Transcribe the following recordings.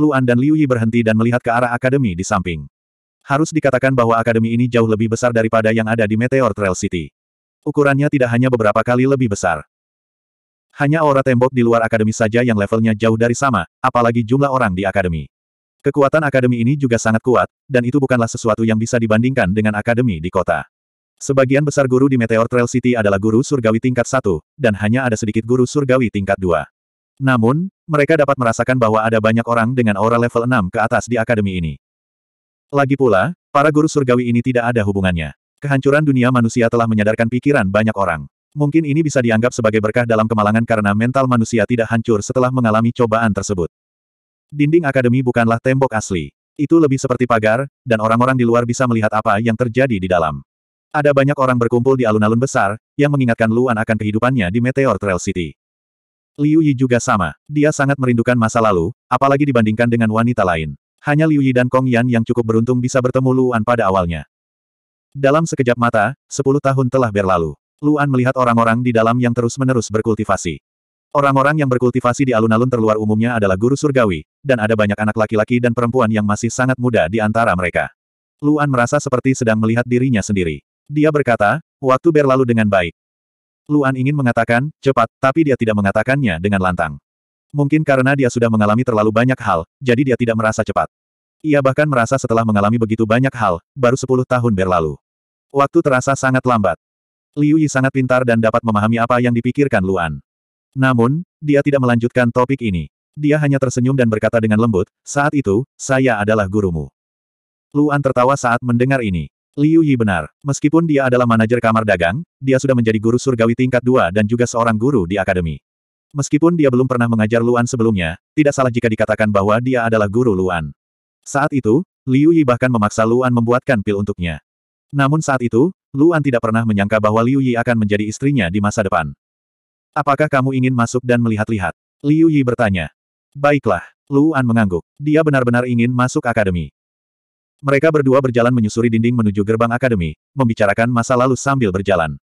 Luan dan Liu Yi berhenti dan melihat ke arah akademi di samping. Harus dikatakan bahwa akademi ini jauh lebih besar daripada yang ada di Meteor Trail City. Ukurannya tidak hanya beberapa kali lebih besar. Hanya aura tembok di luar akademi saja yang levelnya jauh dari sama, apalagi jumlah orang di akademi. Kekuatan akademi ini juga sangat kuat, dan itu bukanlah sesuatu yang bisa dibandingkan dengan akademi di kota. Sebagian besar guru di Meteor Trail City adalah guru surgawi tingkat 1, dan hanya ada sedikit guru surgawi tingkat 2. Namun, mereka dapat merasakan bahwa ada banyak orang dengan aura level 6 ke atas di akademi ini. Lagi pula, para guru surgawi ini tidak ada hubungannya. Kehancuran dunia manusia telah menyadarkan pikiran banyak orang. Mungkin ini bisa dianggap sebagai berkah dalam kemalangan karena mental manusia tidak hancur setelah mengalami cobaan tersebut. Dinding akademi bukanlah tembok asli. Itu lebih seperti pagar, dan orang-orang di luar bisa melihat apa yang terjadi di dalam. Ada banyak orang berkumpul di alun-alun besar, yang mengingatkan Luan akan kehidupannya di Meteor Trail City. Liu Yi juga sama. Dia sangat merindukan masa lalu, apalagi dibandingkan dengan wanita lain. Hanya Liu Yi dan Kong Yan yang cukup beruntung bisa bertemu Luan pada awalnya. Dalam sekejap mata, sepuluh tahun telah berlalu. Luan melihat orang-orang di dalam yang terus-menerus berkultivasi. Orang-orang yang berkultivasi di alun-alun terluar umumnya adalah guru surgawi, dan ada banyak anak laki-laki dan perempuan yang masih sangat muda di antara mereka. Luan merasa seperti sedang melihat dirinya sendiri. Dia berkata, waktu berlalu dengan baik. Luan ingin mengatakan, cepat, tapi dia tidak mengatakannya dengan lantang. Mungkin karena dia sudah mengalami terlalu banyak hal, jadi dia tidak merasa cepat. Ia bahkan merasa setelah mengalami begitu banyak hal, baru sepuluh tahun berlalu. Waktu terasa sangat lambat. Liu Yi sangat pintar dan dapat memahami apa yang dipikirkan Luan. Namun, dia tidak melanjutkan topik ini. Dia hanya tersenyum dan berkata dengan lembut, saat itu, saya adalah gurumu. Luan tertawa saat mendengar ini. Liu Yi benar. Meskipun dia adalah manajer kamar dagang, dia sudah menjadi guru surgawi tingkat dua dan juga seorang guru di akademi. Meskipun dia belum pernah mengajar Luan sebelumnya, tidak salah jika dikatakan bahwa dia adalah guru Luan. Saat itu, Liu Yi bahkan memaksa Luan membuatkan pil untuknya. Namun saat itu, Luan tidak pernah menyangka bahwa Liu Yi akan menjadi istrinya di masa depan. Apakah kamu ingin masuk dan melihat-lihat? Liu Yi bertanya. Baiklah, Luan mengangguk. Dia benar-benar ingin masuk akademi. Mereka berdua berjalan menyusuri dinding menuju gerbang akademi, membicarakan masa lalu sambil berjalan.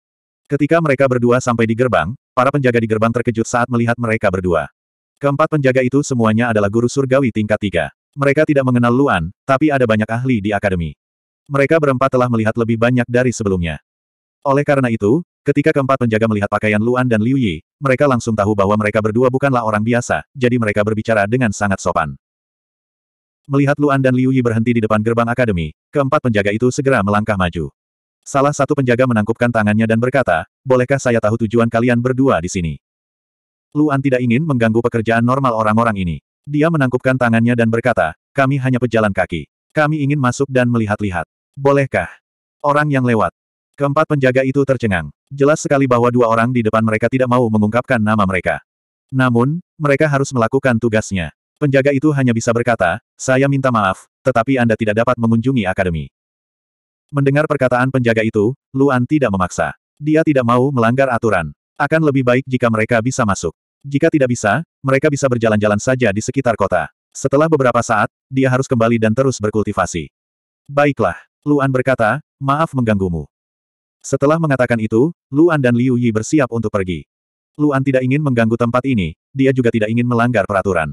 Ketika mereka berdua sampai di gerbang, para penjaga di gerbang terkejut saat melihat mereka berdua. Keempat penjaga itu semuanya adalah guru surgawi tingkat tiga. Mereka tidak mengenal Luan, tapi ada banyak ahli di akademi. Mereka berempat telah melihat lebih banyak dari sebelumnya. Oleh karena itu, ketika keempat penjaga melihat pakaian Luan dan Liu Yi, mereka langsung tahu bahwa mereka berdua bukanlah orang biasa, jadi mereka berbicara dengan sangat sopan. Melihat Luan dan Liu Yi berhenti di depan gerbang akademi, keempat penjaga itu segera melangkah maju. Salah satu penjaga menangkupkan tangannya dan berkata, bolehkah saya tahu tujuan kalian berdua di sini? Luan tidak ingin mengganggu pekerjaan normal orang-orang ini. Dia menangkupkan tangannya dan berkata, kami hanya pejalan kaki. Kami ingin masuk dan melihat-lihat. Bolehkah? Orang yang lewat. Keempat penjaga itu tercengang. Jelas sekali bahwa dua orang di depan mereka tidak mau mengungkapkan nama mereka. Namun, mereka harus melakukan tugasnya. Penjaga itu hanya bisa berkata, saya minta maaf, tetapi Anda tidak dapat mengunjungi akademi. Mendengar perkataan penjaga itu, Luan tidak memaksa. Dia tidak mau melanggar aturan. Akan lebih baik jika mereka bisa masuk. Jika tidak bisa, mereka bisa berjalan-jalan saja di sekitar kota. Setelah beberapa saat, dia harus kembali dan terus berkultivasi. Baiklah, Luan berkata, maaf mengganggumu. Setelah mengatakan itu, Luan dan Liu Yi bersiap untuk pergi. Luan tidak ingin mengganggu tempat ini, dia juga tidak ingin melanggar peraturan.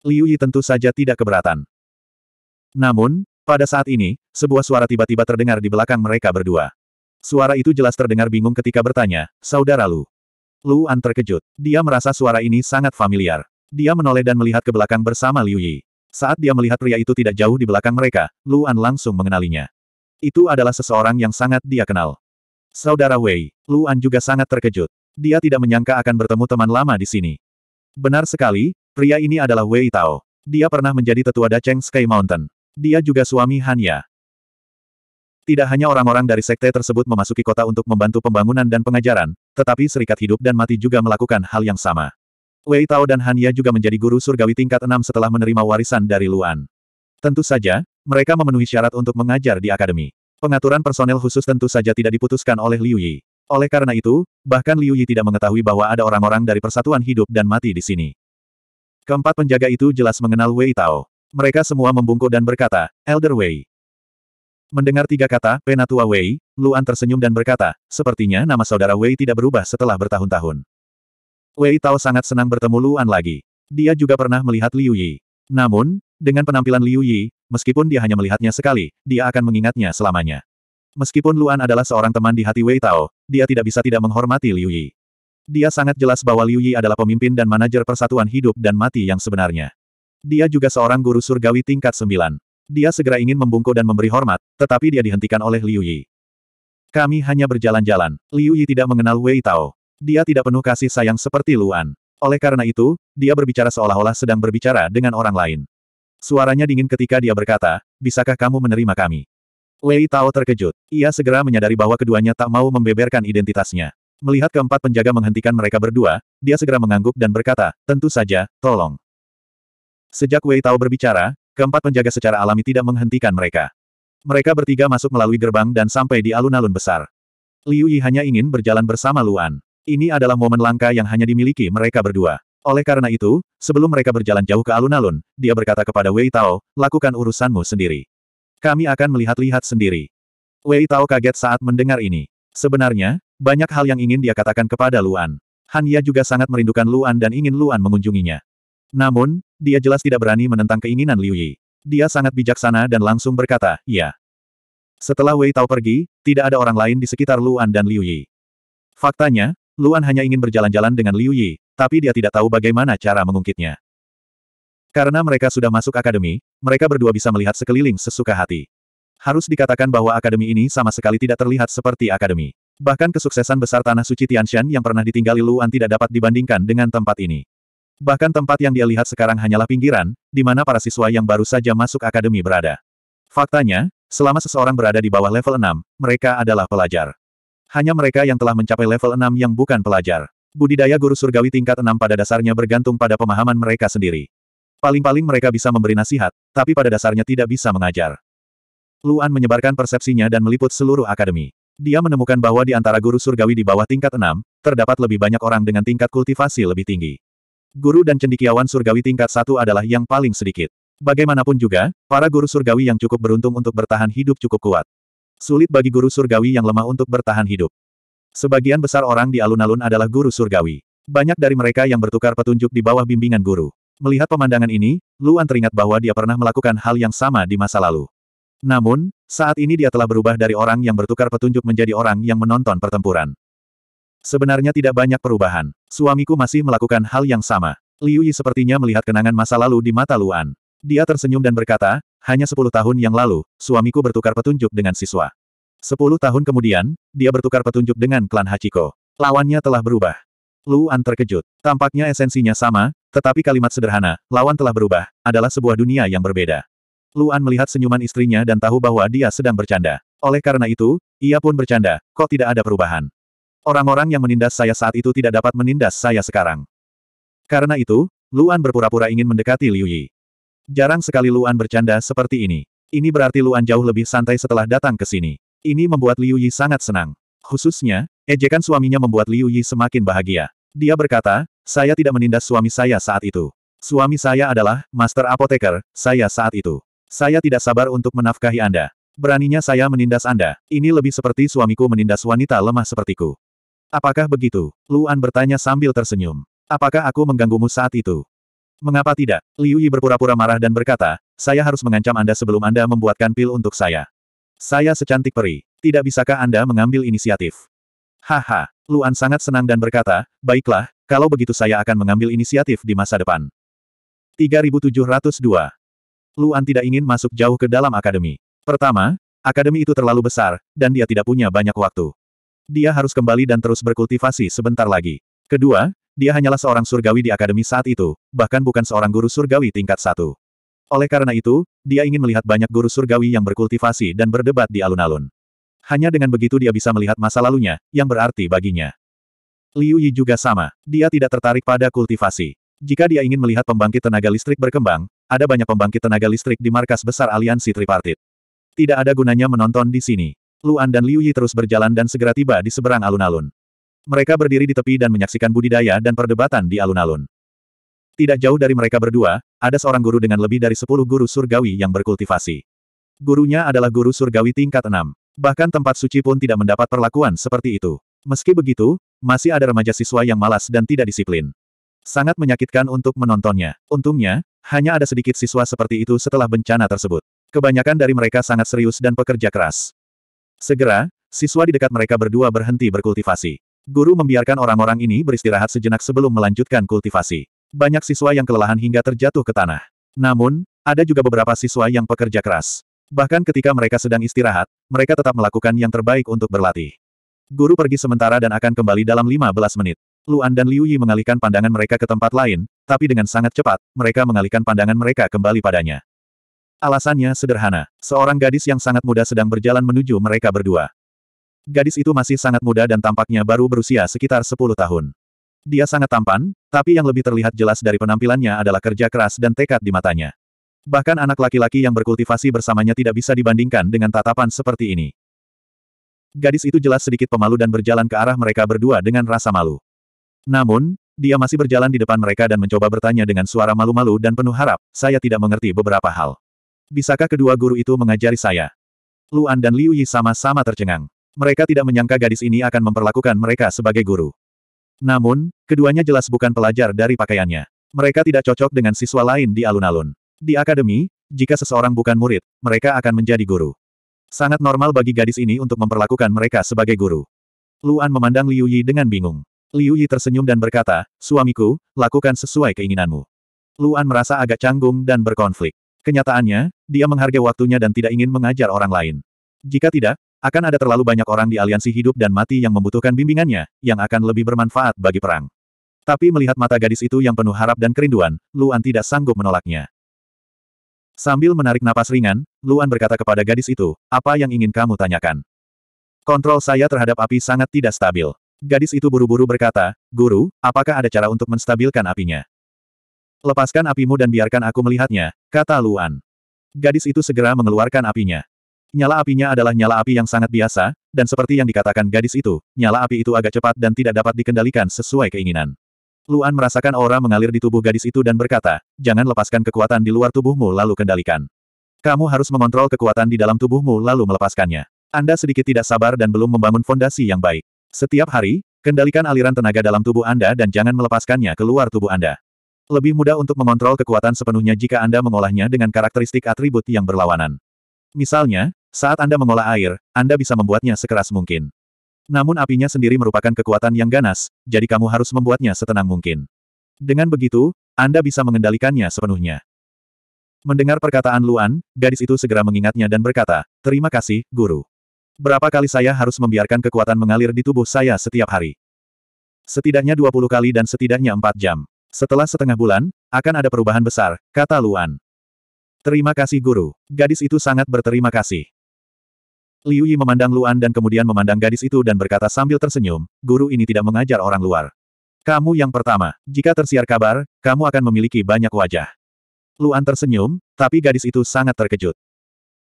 Liu Yi tentu saja tidak keberatan. Namun, pada saat ini, sebuah suara tiba-tiba terdengar di belakang mereka berdua. Suara itu jelas terdengar bingung ketika bertanya, Saudara Lu. Lu An terkejut. Dia merasa suara ini sangat familiar. Dia menoleh dan melihat ke belakang bersama Liu Yi. Saat dia melihat pria itu tidak jauh di belakang mereka, Lu An langsung mengenalinya. Itu adalah seseorang yang sangat dia kenal. Saudara Wei, Lu An juga sangat terkejut. Dia tidak menyangka akan bertemu teman lama di sini. Benar sekali, Pria ini adalah Wei Tao. Dia pernah menjadi tetua Dacheng Sky Mountain. Dia juga suami Hanya. Tidak hanya orang-orang dari sekte tersebut memasuki kota untuk membantu pembangunan dan pengajaran, tetapi serikat hidup dan mati juga melakukan hal yang sama. Wei Tao dan Hanya juga menjadi guru surgawi tingkat enam setelah menerima warisan dari Luan. Tentu saja, mereka memenuhi syarat untuk mengajar di akademi. Pengaturan personel khusus tentu saja tidak diputuskan oleh Liu Yi. Oleh karena itu, bahkan Liu Yi tidak mengetahui bahwa ada orang-orang dari persatuan hidup dan mati di sini. Keempat penjaga itu jelas mengenal Wei Tao. Mereka semua membungkuk dan berkata, Elder Wei. Mendengar tiga kata, Penatua Wei, Luan tersenyum dan berkata, sepertinya nama saudara Wei tidak berubah setelah bertahun-tahun. Wei Tao sangat senang bertemu Luan lagi. Dia juga pernah melihat Liu Yi. Namun, dengan penampilan Liu Yi, meskipun dia hanya melihatnya sekali, dia akan mengingatnya selamanya. Meskipun Luan adalah seorang teman di hati Wei Tao, dia tidak bisa tidak menghormati Liu Yi. Dia sangat jelas bahwa Liu Yi adalah pemimpin dan manajer persatuan hidup dan mati yang sebenarnya. Dia juga seorang guru surgawi tingkat sembilan. Dia segera ingin membungkuk dan memberi hormat, tetapi dia dihentikan oleh Liu Yi. Kami hanya berjalan-jalan. Liu Yi tidak mengenal Wei Tao. Dia tidak penuh kasih sayang seperti Luan. Oleh karena itu, dia berbicara seolah-olah sedang berbicara dengan orang lain. Suaranya dingin ketika dia berkata, bisakah kamu menerima kami? Wei Tao terkejut. Ia segera menyadari bahwa keduanya tak mau membeberkan identitasnya. Melihat keempat penjaga menghentikan mereka berdua, dia segera mengangguk dan berkata, tentu saja, tolong. Sejak Wei Tao berbicara, keempat penjaga secara alami tidak menghentikan mereka. Mereka bertiga masuk melalui gerbang dan sampai di alun-alun besar. Liu Yi hanya ingin berjalan bersama Luan. Ini adalah momen langka yang hanya dimiliki mereka berdua. Oleh karena itu, sebelum mereka berjalan jauh ke alun-alun, dia berkata kepada Wei Tao, lakukan urusanmu sendiri. Kami akan melihat-lihat sendiri. Wei Tao kaget saat mendengar ini. Sebenarnya, banyak hal yang ingin dia katakan kepada Luan. Han Ya juga sangat merindukan Luan dan ingin Luan mengunjunginya. Namun, dia jelas tidak berani menentang keinginan Liu Yi. Dia sangat bijaksana dan langsung berkata, "Ya." Setelah Wei Tao pergi, tidak ada orang lain di sekitar Luan dan Liu Yi. Faktanya, Luan hanya ingin berjalan-jalan dengan Liu Yi, tapi dia tidak tahu bagaimana cara mengungkitnya. Karena mereka sudah masuk akademi, mereka berdua bisa melihat sekeliling sesuka hati. Harus dikatakan bahwa akademi ini sama sekali tidak terlihat seperti akademi. Bahkan kesuksesan besar Tanah Suci Tianshan yang pernah ditinggali Luan tidak dapat dibandingkan dengan tempat ini. Bahkan tempat yang dia lihat sekarang hanyalah pinggiran, di mana para siswa yang baru saja masuk akademi berada. Faktanya, selama seseorang berada di bawah level 6, mereka adalah pelajar. Hanya mereka yang telah mencapai level 6 yang bukan pelajar. Budidaya guru surgawi tingkat 6 pada dasarnya bergantung pada pemahaman mereka sendiri. Paling-paling mereka bisa memberi nasihat, tapi pada dasarnya tidak bisa mengajar. Luan menyebarkan persepsinya dan meliput seluruh akademi. Dia menemukan bahwa di antara guru surgawi di bawah tingkat 6, terdapat lebih banyak orang dengan tingkat kultivasi lebih tinggi. Guru dan cendikiawan surgawi tingkat 1 adalah yang paling sedikit. Bagaimanapun juga, para guru surgawi yang cukup beruntung untuk bertahan hidup cukup kuat. Sulit bagi guru surgawi yang lemah untuk bertahan hidup. Sebagian besar orang di alun-alun adalah guru surgawi. Banyak dari mereka yang bertukar petunjuk di bawah bimbingan guru. Melihat pemandangan ini, Luan teringat bahwa dia pernah melakukan hal yang sama di masa lalu. Namun, saat ini dia telah berubah dari orang yang bertukar petunjuk menjadi orang yang menonton pertempuran. Sebenarnya tidak banyak perubahan. Suamiku masih melakukan hal yang sama. Liu Yi sepertinya melihat kenangan masa lalu di mata Luan. Dia tersenyum dan berkata, hanya sepuluh tahun yang lalu, suamiku bertukar petunjuk dengan siswa. Sepuluh tahun kemudian, dia bertukar petunjuk dengan klan Hachiko. Lawannya telah berubah. Luan terkejut. Tampaknya esensinya sama, tetapi kalimat sederhana, lawan telah berubah, adalah sebuah dunia yang berbeda. Luan melihat senyuman istrinya dan tahu bahwa dia sedang bercanda. Oleh karena itu, ia pun bercanda, kok tidak ada perubahan. Orang-orang yang menindas saya saat itu tidak dapat menindas saya sekarang. Karena itu, Luan berpura-pura ingin mendekati Liu Yi. Jarang sekali Luan bercanda seperti ini. Ini berarti Luan jauh lebih santai setelah datang ke sini. Ini membuat Liu Yi sangat senang. Khususnya, ejekan suaminya membuat Liu Yi semakin bahagia. Dia berkata, saya tidak menindas suami saya saat itu. Suami saya adalah, Master Apoteker, saya saat itu. Saya tidak sabar untuk menafkahi Anda. Beraninya saya menindas Anda. Ini lebih seperti suamiku menindas wanita lemah sepertiku. Apakah begitu? Luan bertanya sambil tersenyum. Apakah aku mengganggumu saat itu? Mengapa tidak? Liu Yi berpura-pura marah dan berkata, saya harus mengancam Anda sebelum Anda membuatkan pil untuk saya. Saya secantik peri. Tidak bisakah Anda mengambil inisiatif? Haha, Luan sangat senang dan berkata, baiklah, kalau begitu saya akan mengambil inisiatif di masa depan. 3702 Luan tidak ingin masuk jauh ke dalam akademi. Pertama, akademi itu terlalu besar, dan dia tidak punya banyak waktu. Dia harus kembali dan terus berkultivasi sebentar lagi. Kedua, dia hanyalah seorang surgawi di akademi saat itu, bahkan bukan seorang guru surgawi tingkat satu. Oleh karena itu, dia ingin melihat banyak guru surgawi yang berkultivasi dan berdebat di alun-alun. Hanya dengan begitu dia bisa melihat masa lalunya, yang berarti baginya. Liu Yi juga sama. Dia tidak tertarik pada kultivasi. Jika dia ingin melihat pembangkit tenaga listrik berkembang, ada banyak pembangkit tenaga listrik di markas besar aliansi tripartit. Tidak ada gunanya menonton di sini. Luan dan Liu Yi terus berjalan dan segera tiba di seberang alun-alun. Mereka berdiri di tepi dan menyaksikan budidaya dan perdebatan di alun-alun. Tidak jauh dari mereka berdua, ada seorang guru dengan lebih dari sepuluh guru surgawi yang berkultivasi. Gurunya adalah guru surgawi tingkat enam. Bahkan tempat suci pun tidak mendapat perlakuan seperti itu. Meski begitu, masih ada remaja siswa yang malas dan tidak disiplin. Sangat menyakitkan untuk menontonnya. Untungnya, hanya ada sedikit siswa seperti itu setelah bencana tersebut. Kebanyakan dari mereka sangat serius dan pekerja keras. Segera, siswa di dekat mereka berdua berhenti berkultivasi. Guru membiarkan orang-orang ini beristirahat sejenak sebelum melanjutkan kultivasi. Banyak siswa yang kelelahan hingga terjatuh ke tanah. Namun, ada juga beberapa siswa yang pekerja keras. Bahkan ketika mereka sedang istirahat, mereka tetap melakukan yang terbaik untuk berlatih. Guru pergi sementara dan akan kembali dalam 15 menit. Luan dan Liu Yi mengalihkan pandangan mereka ke tempat lain, tapi dengan sangat cepat, mereka mengalihkan pandangan mereka kembali padanya. Alasannya sederhana, seorang gadis yang sangat muda sedang berjalan menuju mereka berdua. Gadis itu masih sangat muda dan tampaknya baru berusia sekitar 10 tahun. Dia sangat tampan, tapi yang lebih terlihat jelas dari penampilannya adalah kerja keras dan tekad di matanya. Bahkan anak laki-laki yang berkultivasi bersamanya tidak bisa dibandingkan dengan tatapan seperti ini. Gadis itu jelas sedikit pemalu dan berjalan ke arah mereka berdua dengan rasa malu. Namun, dia masih berjalan di depan mereka dan mencoba bertanya dengan suara malu-malu dan penuh harap, saya tidak mengerti beberapa hal. Bisakah kedua guru itu mengajari saya? Luan dan Liu Yi sama-sama tercengang. Mereka tidak menyangka gadis ini akan memperlakukan mereka sebagai guru. Namun, keduanya jelas bukan pelajar dari pakaiannya. Mereka tidak cocok dengan siswa lain di alun-alun. Di akademi, jika seseorang bukan murid, mereka akan menjadi guru. Sangat normal bagi gadis ini untuk memperlakukan mereka sebagai guru. Luan memandang Liu Yi dengan bingung. Liu Yi tersenyum dan berkata, suamiku, lakukan sesuai keinginanmu. Luan merasa agak canggung dan berkonflik. Kenyataannya, dia menghargai waktunya dan tidak ingin mengajar orang lain. Jika tidak, akan ada terlalu banyak orang di aliansi hidup dan mati yang membutuhkan bimbingannya, yang akan lebih bermanfaat bagi perang. Tapi melihat mata gadis itu yang penuh harap dan kerinduan, Luan tidak sanggup menolaknya. Sambil menarik napas ringan, Luan berkata kepada gadis itu, apa yang ingin kamu tanyakan? Kontrol saya terhadap api sangat tidak stabil. Gadis itu buru-buru berkata, Guru, apakah ada cara untuk menstabilkan apinya? Lepaskan apimu dan biarkan aku melihatnya, kata Luan. Gadis itu segera mengeluarkan apinya. Nyala apinya adalah nyala api yang sangat biasa, dan seperti yang dikatakan gadis itu, nyala api itu agak cepat dan tidak dapat dikendalikan sesuai keinginan. Luan merasakan aura mengalir di tubuh gadis itu dan berkata, jangan lepaskan kekuatan di luar tubuhmu lalu kendalikan. Kamu harus mengontrol kekuatan di dalam tubuhmu lalu melepaskannya. Anda sedikit tidak sabar dan belum membangun fondasi yang baik. Setiap hari, kendalikan aliran tenaga dalam tubuh Anda dan jangan melepaskannya keluar tubuh Anda. Lebih mudah untuk mengontrol kekuatan sepenuhnya jika Anda mengolahnya dengan karakteristik atribut yang berlawanan. Misalnya, saat Anda mengolah air, Anda bisa membuatnya sekeras mungkin. Namun apinya sendiri merupakan kekuatan yang ganas, jadi kamu harus membuatnya setenang mungkin. Dengan begitu, Anda bisa mengendalikannya sepenuhnya. Mendengar perkataan Luan, gadis itu segera mengingatnya dan berkata, Terima kasih, Guru. Berapa kali saya harus membiarkan kekuatan mengalir di tubuh saya setiap hari? Setidaknya 20 kali dan setidaknya 4 jam. Setelah setengah bulan, akan ada perubahan besar, kata Luan. Terima kasih guru. Gadis itu sangat berterima kasih. Liu Yi memandang Luan dan kemudian memandang gadis itu dan berkata sambil tersenyum, guru ini tidak mengajar orang luar. Kamu yang pertama, jika tersiar kabar, kamu akan memiliki banyak wajah. Luan tersenyum, tapi gadis itu sangat terkejut.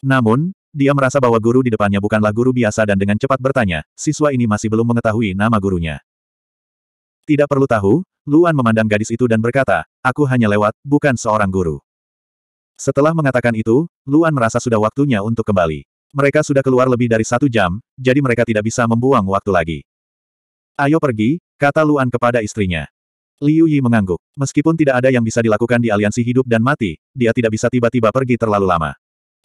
Namun, dia merasa bahwa guru di depannya bukanlah guru biasa dan dengan cepat bertanya, siswa ini masih belum mengetahui nama gurunya. Tidak perlu tahu, Luan memandang gadis itu dan berkata, aku hanya lewat, bukan seorang guru. Setelah mengatakan itu, Luan merasa sudah waktunya untuk kembali. Mereka sudah keluar lebih dari satu jam, jadi mereka tidak bisa membuang waktu lagi. Ayo pergi, kata Luan kepada istrinya. Liu Yi mengangguk. Meskipun tidak ada yang bisa dilakukan di aliansi hidup dan mati, dia tidak bisa tiba-tiba pergi terlalu lama.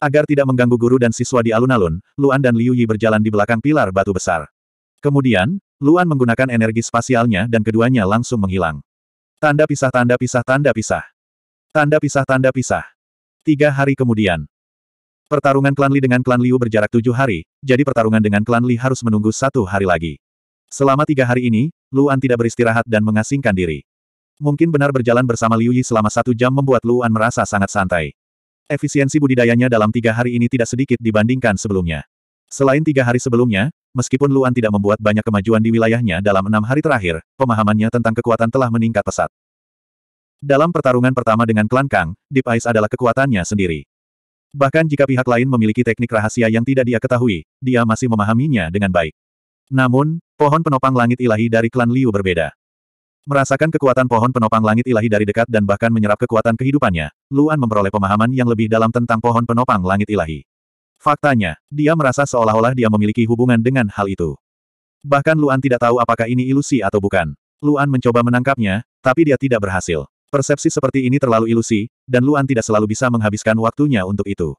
Agar tidak mengganggu guru dan siswa di alun-alun, Luan dan Liu Yi berjalan di belakang pilar batu besar. Kemudian, Luan menggunakan energi spasialnya dan keduanya langsung menghilang. Tanda pisah tanda pisah tanda pisah. Tanda pisah tanda pisah. Tiga hari kemudian. Pertarungan klan Li dengan klan Liu berjarak tujuh hari, jadi pertarungan dengan klan Li harus menunggu satu hari lagi. Selama tiga hari ini, Luan tidak beristirahat dan mengasingkan diri. Mungkin benar berjalan bersama Liu Yi selama satu jam membuat Luan merasa sangat santai. Efisiensi budidayanya dalam tiga hari ini tidak sedikit dibandingkan sebelumnya. Selain tiga hari sebelumnya, meskipun Luan tidak membuat banyak kemajuan di wilayahnya dalam enam hari terakhir, pemahamannya tentang kekuatan telah meningkat pesat. Dalam pertarungan pertama dengan klan Kang, Deep Ice adalah kekuatannya sendiri. Bahkan jika pihak lain memiliki teknik rahasia yang tidak dia ketahui, dia masih memahaminya dengan baik. Namun, pohon penopang langit ilahi dari klan Liu berbeda. Merasakan kekuatan pohon penopang langit ilahi dari dekat dan bahkan menyerap kekuatan kehidupannya, Luan memperoleh pemahaman yang lebih dalam tentang pohon penopang langit ilahi. Faktanya, dia merasa seolah-olah dia memiliki hubungan dengan hal itu. Bahkan Luan tidak tahu apakah ini ilusi atau bukan. Luan mencoba menangkapnya, tapi dia tidak berhasil. Persepsi seperti ini terlalu ilusi, dan Luan tidak selalu bisa menghabiskan waktunya untuk itu.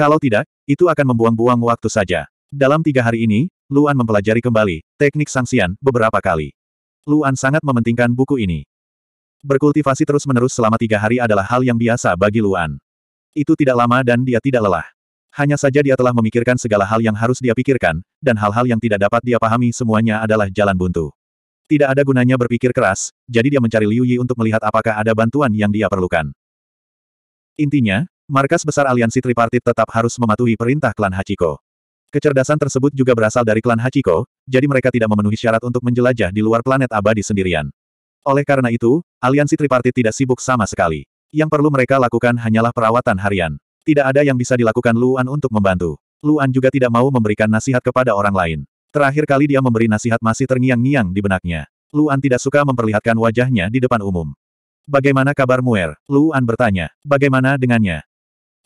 Kalau tidak, itu akan membuang-buang waktu saja. Dalam tiga hari ini, Luan mempelajari kembali teknik sangsian beberapa kali. Luan sangat mementingkan buku ini. Berkultivasi terus-menerus selama tiga hari adalah hal yang biasa bagi Luan. Itu tidak lama dan dia tidak lelah. Hanya saja dia telah memikirkan segala hal yang harus dia pikirkan, dan hal-hal yang tidak dapat dia pahami semuanya adalah jalan buntu. Tidak ada gunanya berpikir keras, jadi dia mencari Liu Yi untuk melihat apakah ada bantuan yang dia perlukan. Intinya, markas besar aliansi tripartit tetap harus mematuhi perintah klan Hachiko. Kecerdasan tersebut juga berasal dari klan Hachiko, jadi mereka tidak memenuhi syarat untuk menjelajah di luar planet abadi sendirian. Oleh karena itu, aliansi tripartit tidak sibuk sama sekali. Yang perlu mereka lakukan hanyalah perawatan harian. Tidak ada yang bisa dilakukan Luan untuk membantu. Luan juga tidak mau memberikan nasihat kepada orang lain. Terakhir kali dia memberi nasihat masih terngiang-ngiang di benaknya. Luan tidak suka memperlihatkan wajahnya di depan umum. Bagaimana kabar Muer? Luan bertanya. Bagaimana dengannya?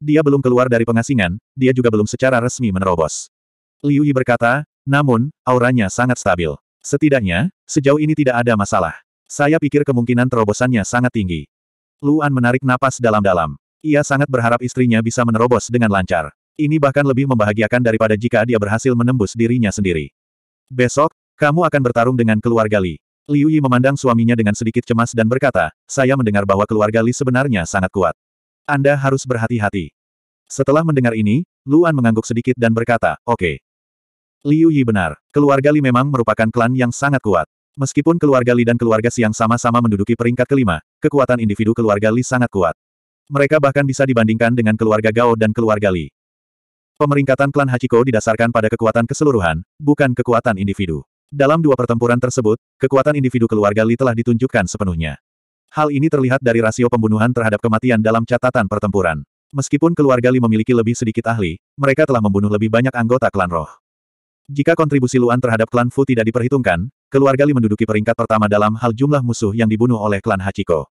Dia belum keluar dari pengasingan, dia juga belum secara resmi menerobos. Liu Yi berkata, namun, auranya sangat stabil. Setidaknya, sejauh ini tidak ada masalah. Saya pikir kemungkinan terobosannya sangat tinggi. Luan menarik napas dalam-dalam. Ia sangat berharap istrinya bisa menerobos dengan lancar. Ini bahkan lebih membahagiakan daripada jika dia berhasil menembus dirinya sendiri. Besok, kamu akan bertarung dengan keluarga Li. Liu Yi memandang suaminya dengan sedikit cemas dan berkata, saya mendengar bahwa keluarga Li sebenarnya sangat kuat. Anda harus berhati-hati. Setelah mendengar ini, Luan mengangguk sedikit dan berkata, oke. Okay. Liu Yi benar, keluarga Li memang merupakan klan yang sangat kuat. Meskipun keluarga Li dan keluarga Siang sama-sama menduduki peringkat kelima, kekuatan individu keluarga Li sangat kuat. Mereka bahkan bisa dibandingkan dengan keluarga Gao dan keluarga Li. Pemeringkatan klan Hachiko didasarkan pada kekuatan keseluruhan, bukan kekuatan individu. Dalam dua pertempuran tersebut, kekuatan individu keluarga Li telah ditunjukkan sepenuhnya. Hal ini terlihat dari rasio pembunuhan terhadap kematian dalam catatan pertempuran. Meskipun keluarga Li memiliki lebih sedikit ahli, mereka telah membunuh lebih banyak anggota klan roh. Jika kontribusi Luan terhadap klan Fu tidak diperhitungkan, keluarga Li menduduki peringkat pertama dalam hal jumlah musuh yang dibunuh oleh klan Hachiko.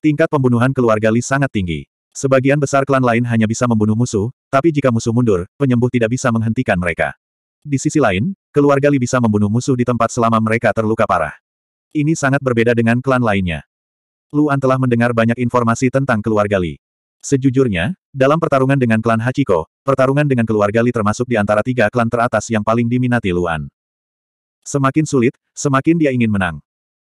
Tingkat pembunuhan keluarga Li sangat tinggi. Sebagian besar klan lain hanya bisa membunuh musuh, tapi jika musuh mundur, penyembuh tidak bisa menghentikan mereka. Di sisi lain, keluarga Li bisa membunuh musuh di tempat selama mereka terluka parah. Ini sangat berbeda dengan klan lainnya. Luan telah mendengar banyak informasi tentang keluarga Li. Sejujurnya, dalam pertarungan dengan klan Hachiko, pertarungan dengan keluarga Li termasuk di antara tiga klan teratas yang paling diminati Luan. Semakin sulit, semakin dia ingin menang.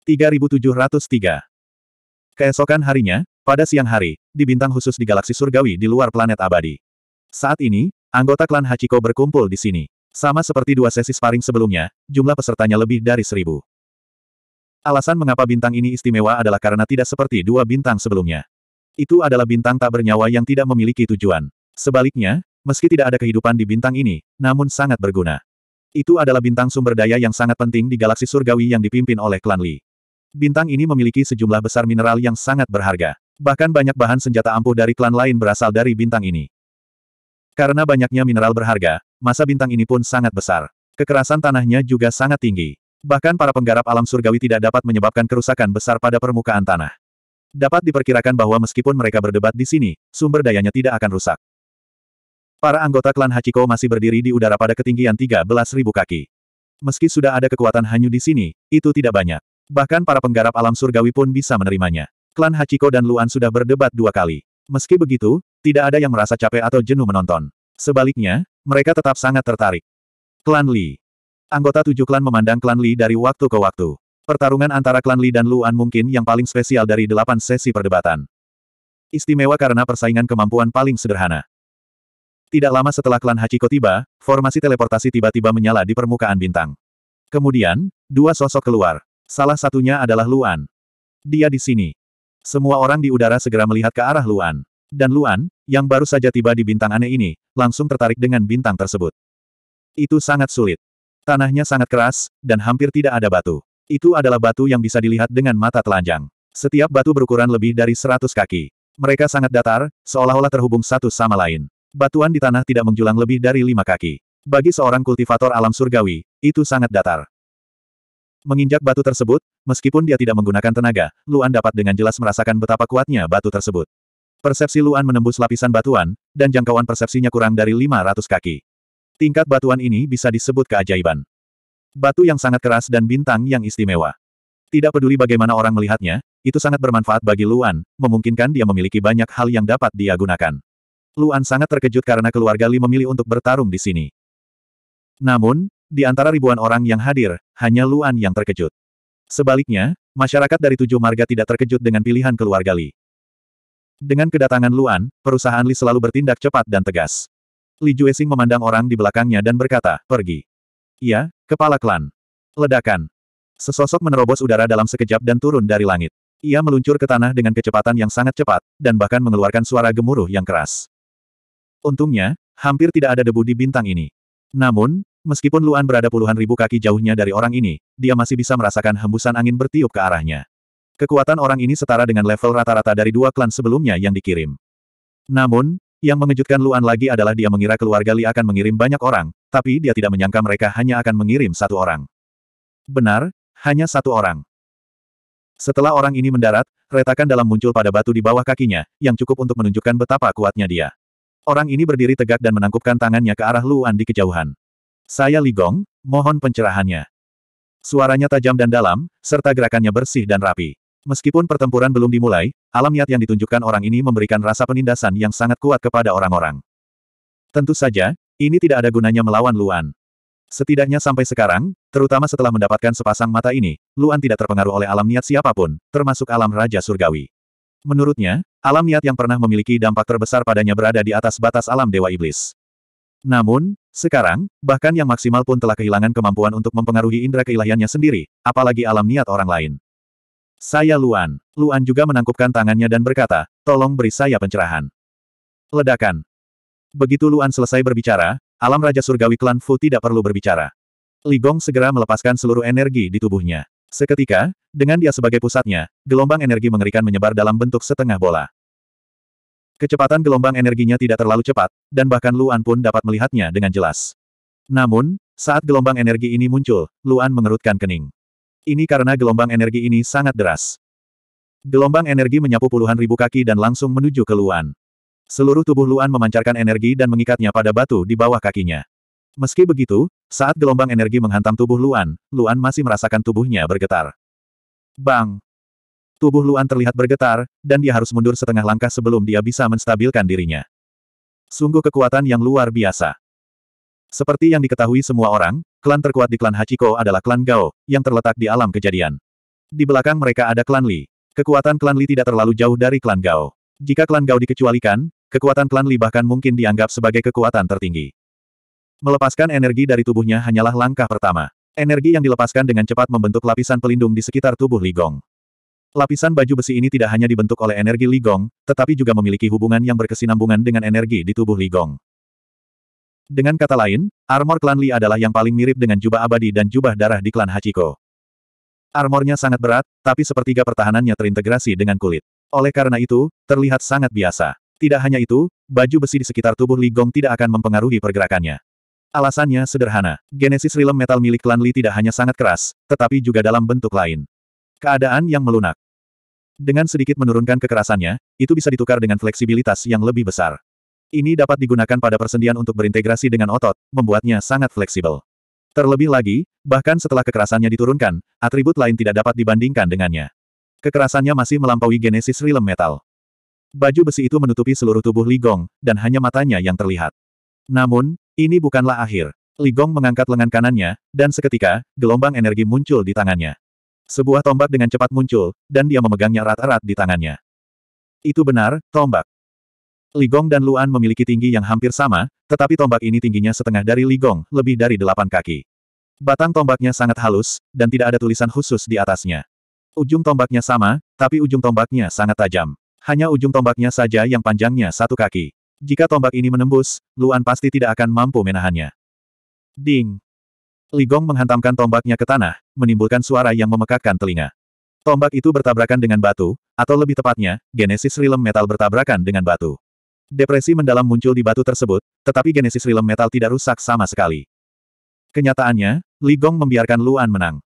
3703 Keesokan harinya, pada siang hari, di bintang khusus di galaksi surgawi di luar planet abadi. Saat ini, anggota klan Hachiko berkumpul di sini. Sama seperti dua sesi sparring sebelumnya, jumlah pesertanya lebih dari seribu. Alasan mengapa bintang ini istimewa adalah karena tidak seperti dua bintang sebelumnya. Itu adalah bintang tak bernyawa yang tidak memiliki tujuan. Sebaliknya, meski tidak ada kehidupan di bintang ini, namun sangat berguna. Itu adalah bintang sumber daya yang sangat penting di galaksi surgawi yang dipimpin oleh klan Li. Bintang ini memiliki sejumlah besar mineral yang sangat berharga. Bahkan banyak bahan senjata ampuh dari klan lain berasal dari bintang ini. Karena banyaknya mineral berharga, masa bintang ini pun sangat besar. Kekerasan tanahnya juga sangat tinggi. Bahkan para penggarap alam surgawi tidak dapat menyebabkan kerusakan besar pada permukaan tanah. Dapat diperkirakan bahwa meskipun mereka berdebat di sini, sumber dayanya tidak akan rusak. Para anggota klan Hachiko masih berdiri di udara pada ketinggian 13.000 kaki. Meski sudah ada kekuatan hanyu di sini, itu tidak banyak. Bahkan para penggarap alam surgawi pun bisa menerimanya. Klan Hachiko dan Luan sudah berdebat dua kali. Meski begitu, tidak ada yang merasa capek atau jenuh menonton. Sebaliknya, mereka tetap sangat tertarik. Klan Li Anggota tujuh klan memandang klan Li dari waktu ke waktu. Pertarungan antara klan Li dan Luan mungkin yang paling spesial dari delapan sesi perdebatan. Istimewa karena persaingan kemampuan paling sederhana. Tidak lama setelah klan Hachiko tiba, formasi teleportasi tiba-tiba menyala di permukaan bintang. Kemudian, dua sosok keluar. Salah satunya adalah Luan. Dia di sini. Semua orang di udara segera melihat ke arah Luan. Dan Luan, yang baru saja tiba di bintang aneh ini, langsung tertarik dengan bintang tersebut. Itu sangat sulit. Tanahnya sangat keras, dan hampir tidak ada batu. Itu adalah batu yang bisa dilihat dengan mata telanjang. Setiap batu berukuran lebih dari seratus kaki. Mereka sangat datar, seolah-olah terhubung satu sama lain. Batuan di tanah tidak menjulang lebih dari lima kaki. Bagi seorang kultivator alam surgawi, itu sangat datar. Menginjak batu tersebut, meskipun dia tidak menggunakan tenaga, Luan dapat dengan jelas merasakan betapa kuatnya batu tersebut. Persepsi Luan menembus lapisan batuan, dan jangkauan persepsinya kurang dari 500 kaki. Tingkat batuan ini bisa disebut keajaiban. Batu yang sangat keras dan bintang yang istimewa. Tidak peduli bagaimana orang melihatnya, itu sangat bermanfaat bagi Luan, memungkinkan dia memiliki banyak hal yang dapat dia gunakan. Luan sangat terkejut karena keluarga Li memilih untuk bertarung di sini. Namun, di antara ribuan orang yang hadir, hanya Luan yang terkejut. Sebaliknya, masyarakat dari tujuh marga tidak terkejut dengan pilihan keluarga Li. Dengan kedatangan Luan, perusahaan Li selalu bertindak cepat dan tegas. Li Juesing memandang orang di belakangnya dan berkata, pergi. Ia kepala klan. Ledakan. Sesosok menerobos udara dalam sekejap dan turun dari langit. Ia meluncur ke tanah dengan kecepatan yang sangat cepat, dan bahkan mengeluarkan suara gemuruh yang keras. Untungnya, hampir tidak ada debu di bintang ini. Namun, meskipun Luan berada puluhan ribu kaki jauhnya dari orang ini, dia masih bisa merasakan hembusan angin bertiup ke arahnya. Kekuatan orang ini setara dengan level rata-rata dari dua klan sebelumnya yang dikirim. Namun, yang mengejutkan Luan lagi adalah dia mengira keluarga Li akan mengirim banyak orang, tapi dia tidak menyangka mereka hanya akan mengirim satu orang. Benar, hanya satu orang. Setelah orang ini mendarat, retakan dalam muncul pada batu di bawah kakinya, yang cukup untuk menunjukkan betapa kuatnya dia. Orang ini berdiri tegak dan menangkupkan tangannya ke arah Luan di kejauhan. Saya Li Gong, mohon pencerahannya. Suaranya tajam dan dalam, serta gerakannya bersih dan rapi. Meskipun pertempuran belum dimulai, alam niat yang ditunjukkan orang ini memberikan rasa penindasan yang sangat kuat kepada orang-orang. Tentu saja, ini tidak ada gunanya melawan Luan. Setidaknya sampai sekarang, terutama setelah mendapatkan sepasang mata ini, Luan tidak terpengaruh oleh alam niat siapapun, termasuk alam Raja Surgawi. Menurutnya, alam niat yang pernah memiliki dampak terbesar padanya berada di atas batas alam Dewa Iblis. Namun, sekarang, bahkan yang maksimal pun telah kehilangan kemampuan untuk mempengaruhi indera keilahiannya sendiri, apalagi alam niat orang lain. Saya Luan. Luan juga menangkupkan tangannya dan berkata, tolong beri saya pencerahan. Ledakan. Begitu Luan selesai berbicara, alam Raja Surgawi klan Fu tidak perlu berbicara. Ligong segera melepaskan seluruh energi di tubuhnya. Seketika, dengan dia sebagai pusatnya, gelombang energi mengerikan menyebar dalam bentuk setengah bola. Kecepatan gelombang energinya tidak terlalu cepat, dan bahkan Luan pun dapat melihatnya dengan jelas. Namun, saat gelombang energi ini muncul, Luan mengerutkan kening. Ini karena gelombang energi ini sangat deras. Gelombang energi menyapu puluhan ribu kaki dan langsung menuju ke Luan. Seluruh tubuh Luan memancarkan energi dan mengikatnya pada batu di bawah kakinya. Meski begitu, saat gelombang energi menghantam tubuh Luan, Luan masih merasakan tubuhnya bergetar. Bang! Tubuh Luan terlihat bergetar, dan dia harus mundur setengah langkah sebelum dia bisa menstabilkan dirinya. Sungguh kekuatan yang luar biasa. Seperti yang diketahui semua orang, Klan terkuat di klan Hachiko adalah klan Gao, yang terletak di alam kejadian. Di belakang mereka ada klan Li. Kekuatan klan Li tidak terlalu jauh dari klan Gao. Jika klan Gao dikecualikan, kekuatan klan Li bahkan mungkin dianggap sebagai kekuatan tertinggi. Melepaskan energi dari tubuhnya hanyalah langkah pertama. Energi yang dilepaskan dengan cepat membentuk lapisan pelindung di sekitar tubuh Li Gong. Lapisan baju besi ini tidak hanya dibentuk oleh energi Li Gong, tetapi juga memiliki hubungan yang berkesinambungan dengan energi di tubuh Li Gong. Dengan kata lain, armor klan Li adalah yang paling mirip dengan jubah abadi dan jubah darah di klan Hachiko. Armornya sangat berat, tapi sepertiga pertahanannya terintegrasi dengan kulit. Oleh karena itu, terlihat sangat biasa. Tidak hanya itu, baju besi di sekitar tubuh Li Gong tidak akan mempengaruhi pergerakannya. Alasannya sederhana, genesis rilem metal milik klan Li tidak hanya sangat keras, tetapi juga dalam bentuk lain. Keadaan yang melunak. Dengan sedikit menurunkan kekerasannya, itu bisa ditukar dengan fleksibilitas yang lebih besar. Ini dapat digunakan pada persendian untuk berintegrasi dengan otot, membuatnya sangat fleksibel. Terlebih lagi, bahkan setelah kekerasannya diturunkan, atribut lain tidak dapat dibandingkan dengannya. Kekerasannya masih melampaui genesis realm metal. Baju besi itu menutupi seluruh tubuh Ligong, dan hanya matanya yang terlihat. Namun, ini bukanlah akhir. Ligong mengangkat lengan kanannya, dan seketika, gelombang energi muncul di tangannya. Sebuah tombak dengan cepat muncul, dan dia memegangnya erat-erat di tangannya. Itu benar, tombak. Ligong dan Luan memiliki tinggi yang hampir sama, tetapi tombak ini tingginya setengah dari Ligong, lebih dari delapan kaki. Batang tombaknya sangat halus, dan tidak ada tulisan khusus di atasnya. Ujung tombaknya sama, tapi ujung tombaknya sangat tajam. Hanya ujung tombaknya saja yang panjangnya satu kaki. Jika tombak ini menembus, Luan pasti tidak akan mampu menahannya. Ding! Ligong menghantamkan tombaknya ke tanah, menimbulkan suara yang memekakkan telinga. Tombak itu bertabrakan dengan batu, atau lebih tepatnya, genesis Realm metal bertabrakan dengan batu. Depresi mendalam muncul di batu tersebut, tetapi genesis realm metal tidak rusak sama sekali. Kenyataannya, Li Gong membiarkan Luan menang.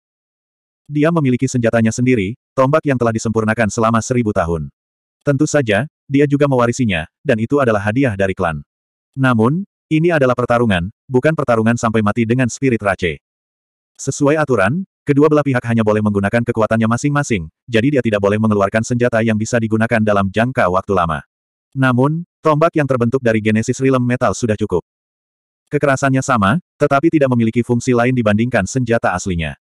Dia memiliki senjatanya sendiri, tombak yang telah disempurnakan selama seribu tahun. Tentu saja, dia juga mewarisinya, dan itu adalah hadiah dari klan. Namun, ini adalah pertarungan, bukan pertarungan sampai mati dengan spirit race. Sesuai aturan, kedua belah pihak hanya boleh menggunakan kekuatannya masing-masing, jadi dia tidak boleh mengeluarkan senjata yang bisa digunakan dalam jangka waktu lama. Namun, Tombak yang terbentuk dari genesis realm metal sudah cukup. Kekerasannya sama, tetapi tidak memiliki fungsi lain dibandingkan senjata aslinya.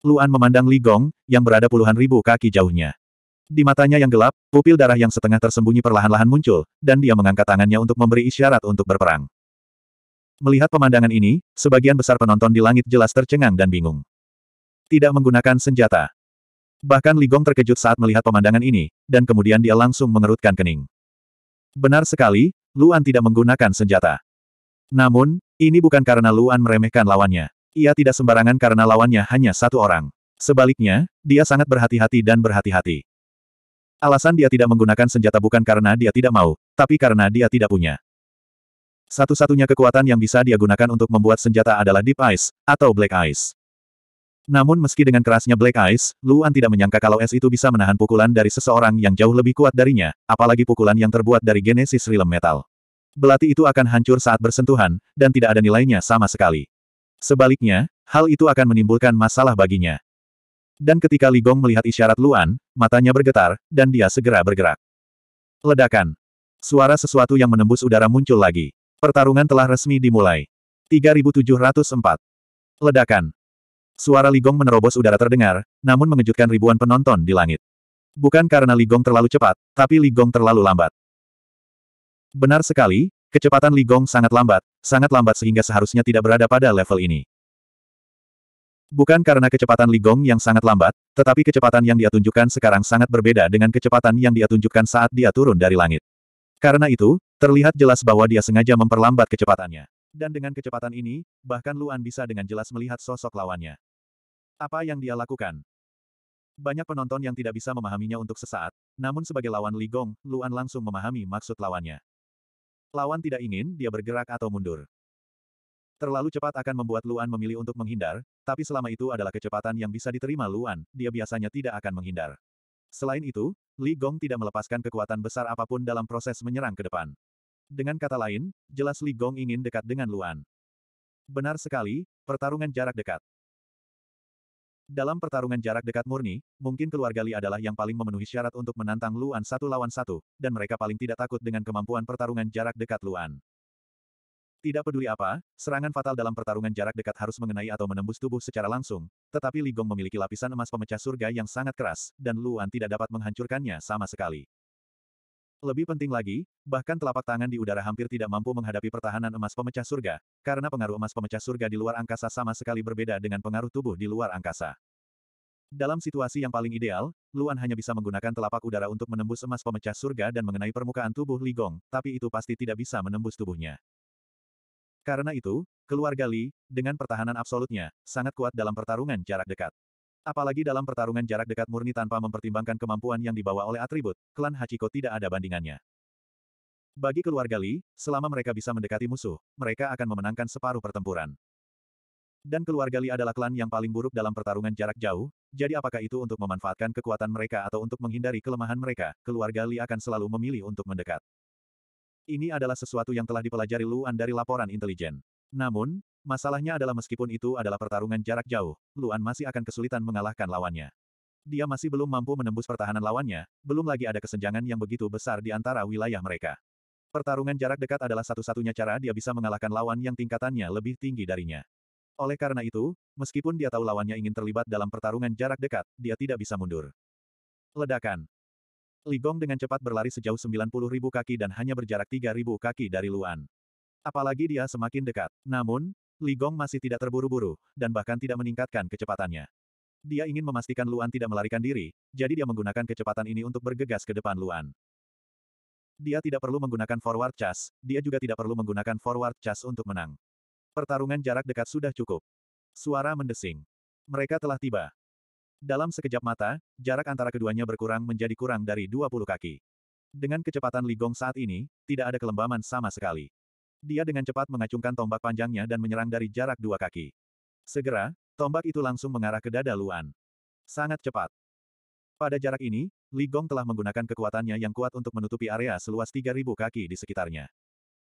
Luan memandang Li Gong, yang berada puluhan ribu kaki jauhnya. Di matanya yang gelap, pupil darah yang setengah tersembunyi perlahan-lahan muncul, dan dia mengangkat tangannya untuk memberi isyarat untuk berperang. Melihat pemandangan ini, sebagian besar penonton di langit jelas tercengang dan bingung. Tidak menggunakan senjata. Bahkan Li Gong terkejut saat melihat pemandangan ini, dan kemudian dia langsung mengerutkan kening. Benar sekali, Luan tidak menggunakan senjata. Namun, ini bukan karena Luan meremehkan lawannya. Ia tidak sembarangan karena lawannya hanya satu orang. Sebaliknya, dia sangat berhati-hati dan berhati-hati. Alasan dia tidak menggunakan senjata bukan karena dia tidak mau, tapi karena dia tidak punya. Satu-satunya kekuatan yang bisa dia gunakan untuk membuat senjata adalah Deep Ice, atau Black Ice. Namun meski dengan kerasnya Black Ice, Luan tidak menyangka kalau es itu bisa menahan pukulan dari seseorang yang jauh lebih kuat darinya, apalagi pukulan yang terbuat dari genesis realm metal. Belati itu akan hancur saat bersentuhan, dan tidak ada nilainya sama sekali. Sebaliknya, hal itu akan menimbulkan masalah baginya. Dan ketika Li Gong melihat isyarat Luan, matanya bergetar, dan dia segera bergerak. Ledakan. Suara sesuatu yang menembus udara muncul lagi. Pertarungan telah resmi dimulai. 3704. Ledakan. Suara Ligong menerobos udara terdengar, namun mengejutkan ribuan penonton di langit. Bukan karena Ligong terlalu cepat, tapi Ligong terlalu lambat. Benar sekali, kecepatan Ligong sangat lambat, sangat lambat sehingga seharusnya tidak berada pada level ini. Bukan karena kecepatan Ligong yang sangat lambat, tetapi kecepatan yang dia tunjukkan sekarang sangat berbeda dengan kecepatan yang dia tunjukkan saat dia turun dari langit. Karena itu, terlihat jelas bahwa dia sengaja memperlambat kecepatannya dan dengan kecepatan ini, bahkan Luan bisa dengan jelas melihat sosok lawannya. Apa yang dia lakukan? Banyak penonton yang tidak bisa memahaminya untuk sesaat, namun sebagai lawan Li Gong, Luan langsung memahami maksud lawannya. Lawan tidak ingin dia bergerak atau mundur. Terlalu cepat akan membuat Luan memilih untuk menghindar, tapi selama itu adalah kecepatan yang bisa diterima Luan, dia biasanya tidak akan menghindar. Selain itu, Li Gong tidak melepaskan kekuatan besar apapun dalam proses menyerang ke depan. Dengan kata lain, jelas Li Gong ingin dekat dengan Luan. Benar sekali, pertarungan jarak dekat. Dalam pertarungan jarak dekat murni, mungkin keluarga Li adalah yang paling memenuhi syarat untuk menantang Luan satu lawan satu, dan mereka paling tidak takut dengan kemampuan pertarungan jarak dekat Luan. Tidak peduli apa, serangan fatal dalam pertarungan jarak dekat harus mengenai atau menembus tubuh secara langsung, tetapi Li Gong memiliki lapisan emas pemecah surga yang sangat keras, dan Luan tidak dapat menghancurkannya sama sekali. Lebih penting lagi, bahkan telapak tangan di udara hampir tidak mampu menghadapi pertahanan emas pemecah surga, karena pengaruh emas pemecah surga di luar angkasa sama sekali berbeda dengan pengaruh tubuh di luar angkasa. Dalam situasi yang paling ideal, Luan hanya bisa menggunakan telapak udara untuk menembus emas pemecah surga dan mengenai permukaan tubuh Li Gong, tapi itu pasti tidak bisa menembus tubuhnya. Karena itu, keluarga Li, dengan pertahanan absolutnya, sangat kuat dalam pertarungan jarak dekat. Apalagi dalam pertarungan jarak dekat murni tanpa mempertimbangkan kemampuan yang dibawa oleh atribut, klan Hachiko tidak ada bandingannya. Bagi keluarga Li, selama mereka bisa mendekati musuh, mereka akan memenangkan separuh pertempuran. Dan keluarga Li adalah klan yang paling buruk dalam pertarungan jarak jauh, jadi apakah itu untuk memanfaatkan kekuatan mereka atau untuk menghindari kelemahan mereka, keluarga Li akan selalu memilih untuk mendekat. Ini adalah sesuatu yang telah dipelajari Luan dari laporan intelijen. Namun, Masalahnya adalah meskipun itu adalah pertarungan jarak jauh, Luan masih akan kesulitan mengalahkan lawannya. Dia masih belum mampu menembus pertahanan lawannya, belum lagi ada kesenjangan yang begitu besar di antara wilayah mereka. Pertarungan jarak dekat adalah satu-satunya cara dia bisa mengalahkan lawan yang tingkatannya lebih tinggi darinya. Oleh karena itu, meskipun dia tahu lawannya ingin terlibat dalam pertarungan jarak dekat, dia tidak bisa mundur. Ledakan. Li Gong dengan cepat berlari sejauh ribu kaki dan hanya berjarak ribu kaki dari Luan. Apalagi dia semakin dekat. Namun, Ligong masih tidak terburu-buru, dan bahkan tidak meningkatkan kecepatannya. Dia ingin memastikan Luan tidak melarikan diri, jadi dia menggunakan kecepatan ini untuk bergegas ke depan Luan. Dia tidak perlu menggunakan forward charge, dia juga tidak perlu menggunakan forward charge untuk menang. Pertarungan jarak dekat sudah cukup. Suara mendesing. Mereka telah tiba. Dalam sekejap mata, jarak antara keduanya berkurang menjadi kurang dari 20 kaki. Dengan kecepatan Ligong saat ini, tidak ada kelembaman sama sekali. Dia dengan cepat mengacungkan tombak panjangnya dan menyerang dari jarak dua kaki. Segera, tombak itu langsung mengarah ke dada Luan. Sangat cepat. Pada jarak ini, Ligong telah menggunakan kekuatannya yang kuat untuk menutupi area seluas 3.000 kaki di sekitarnya.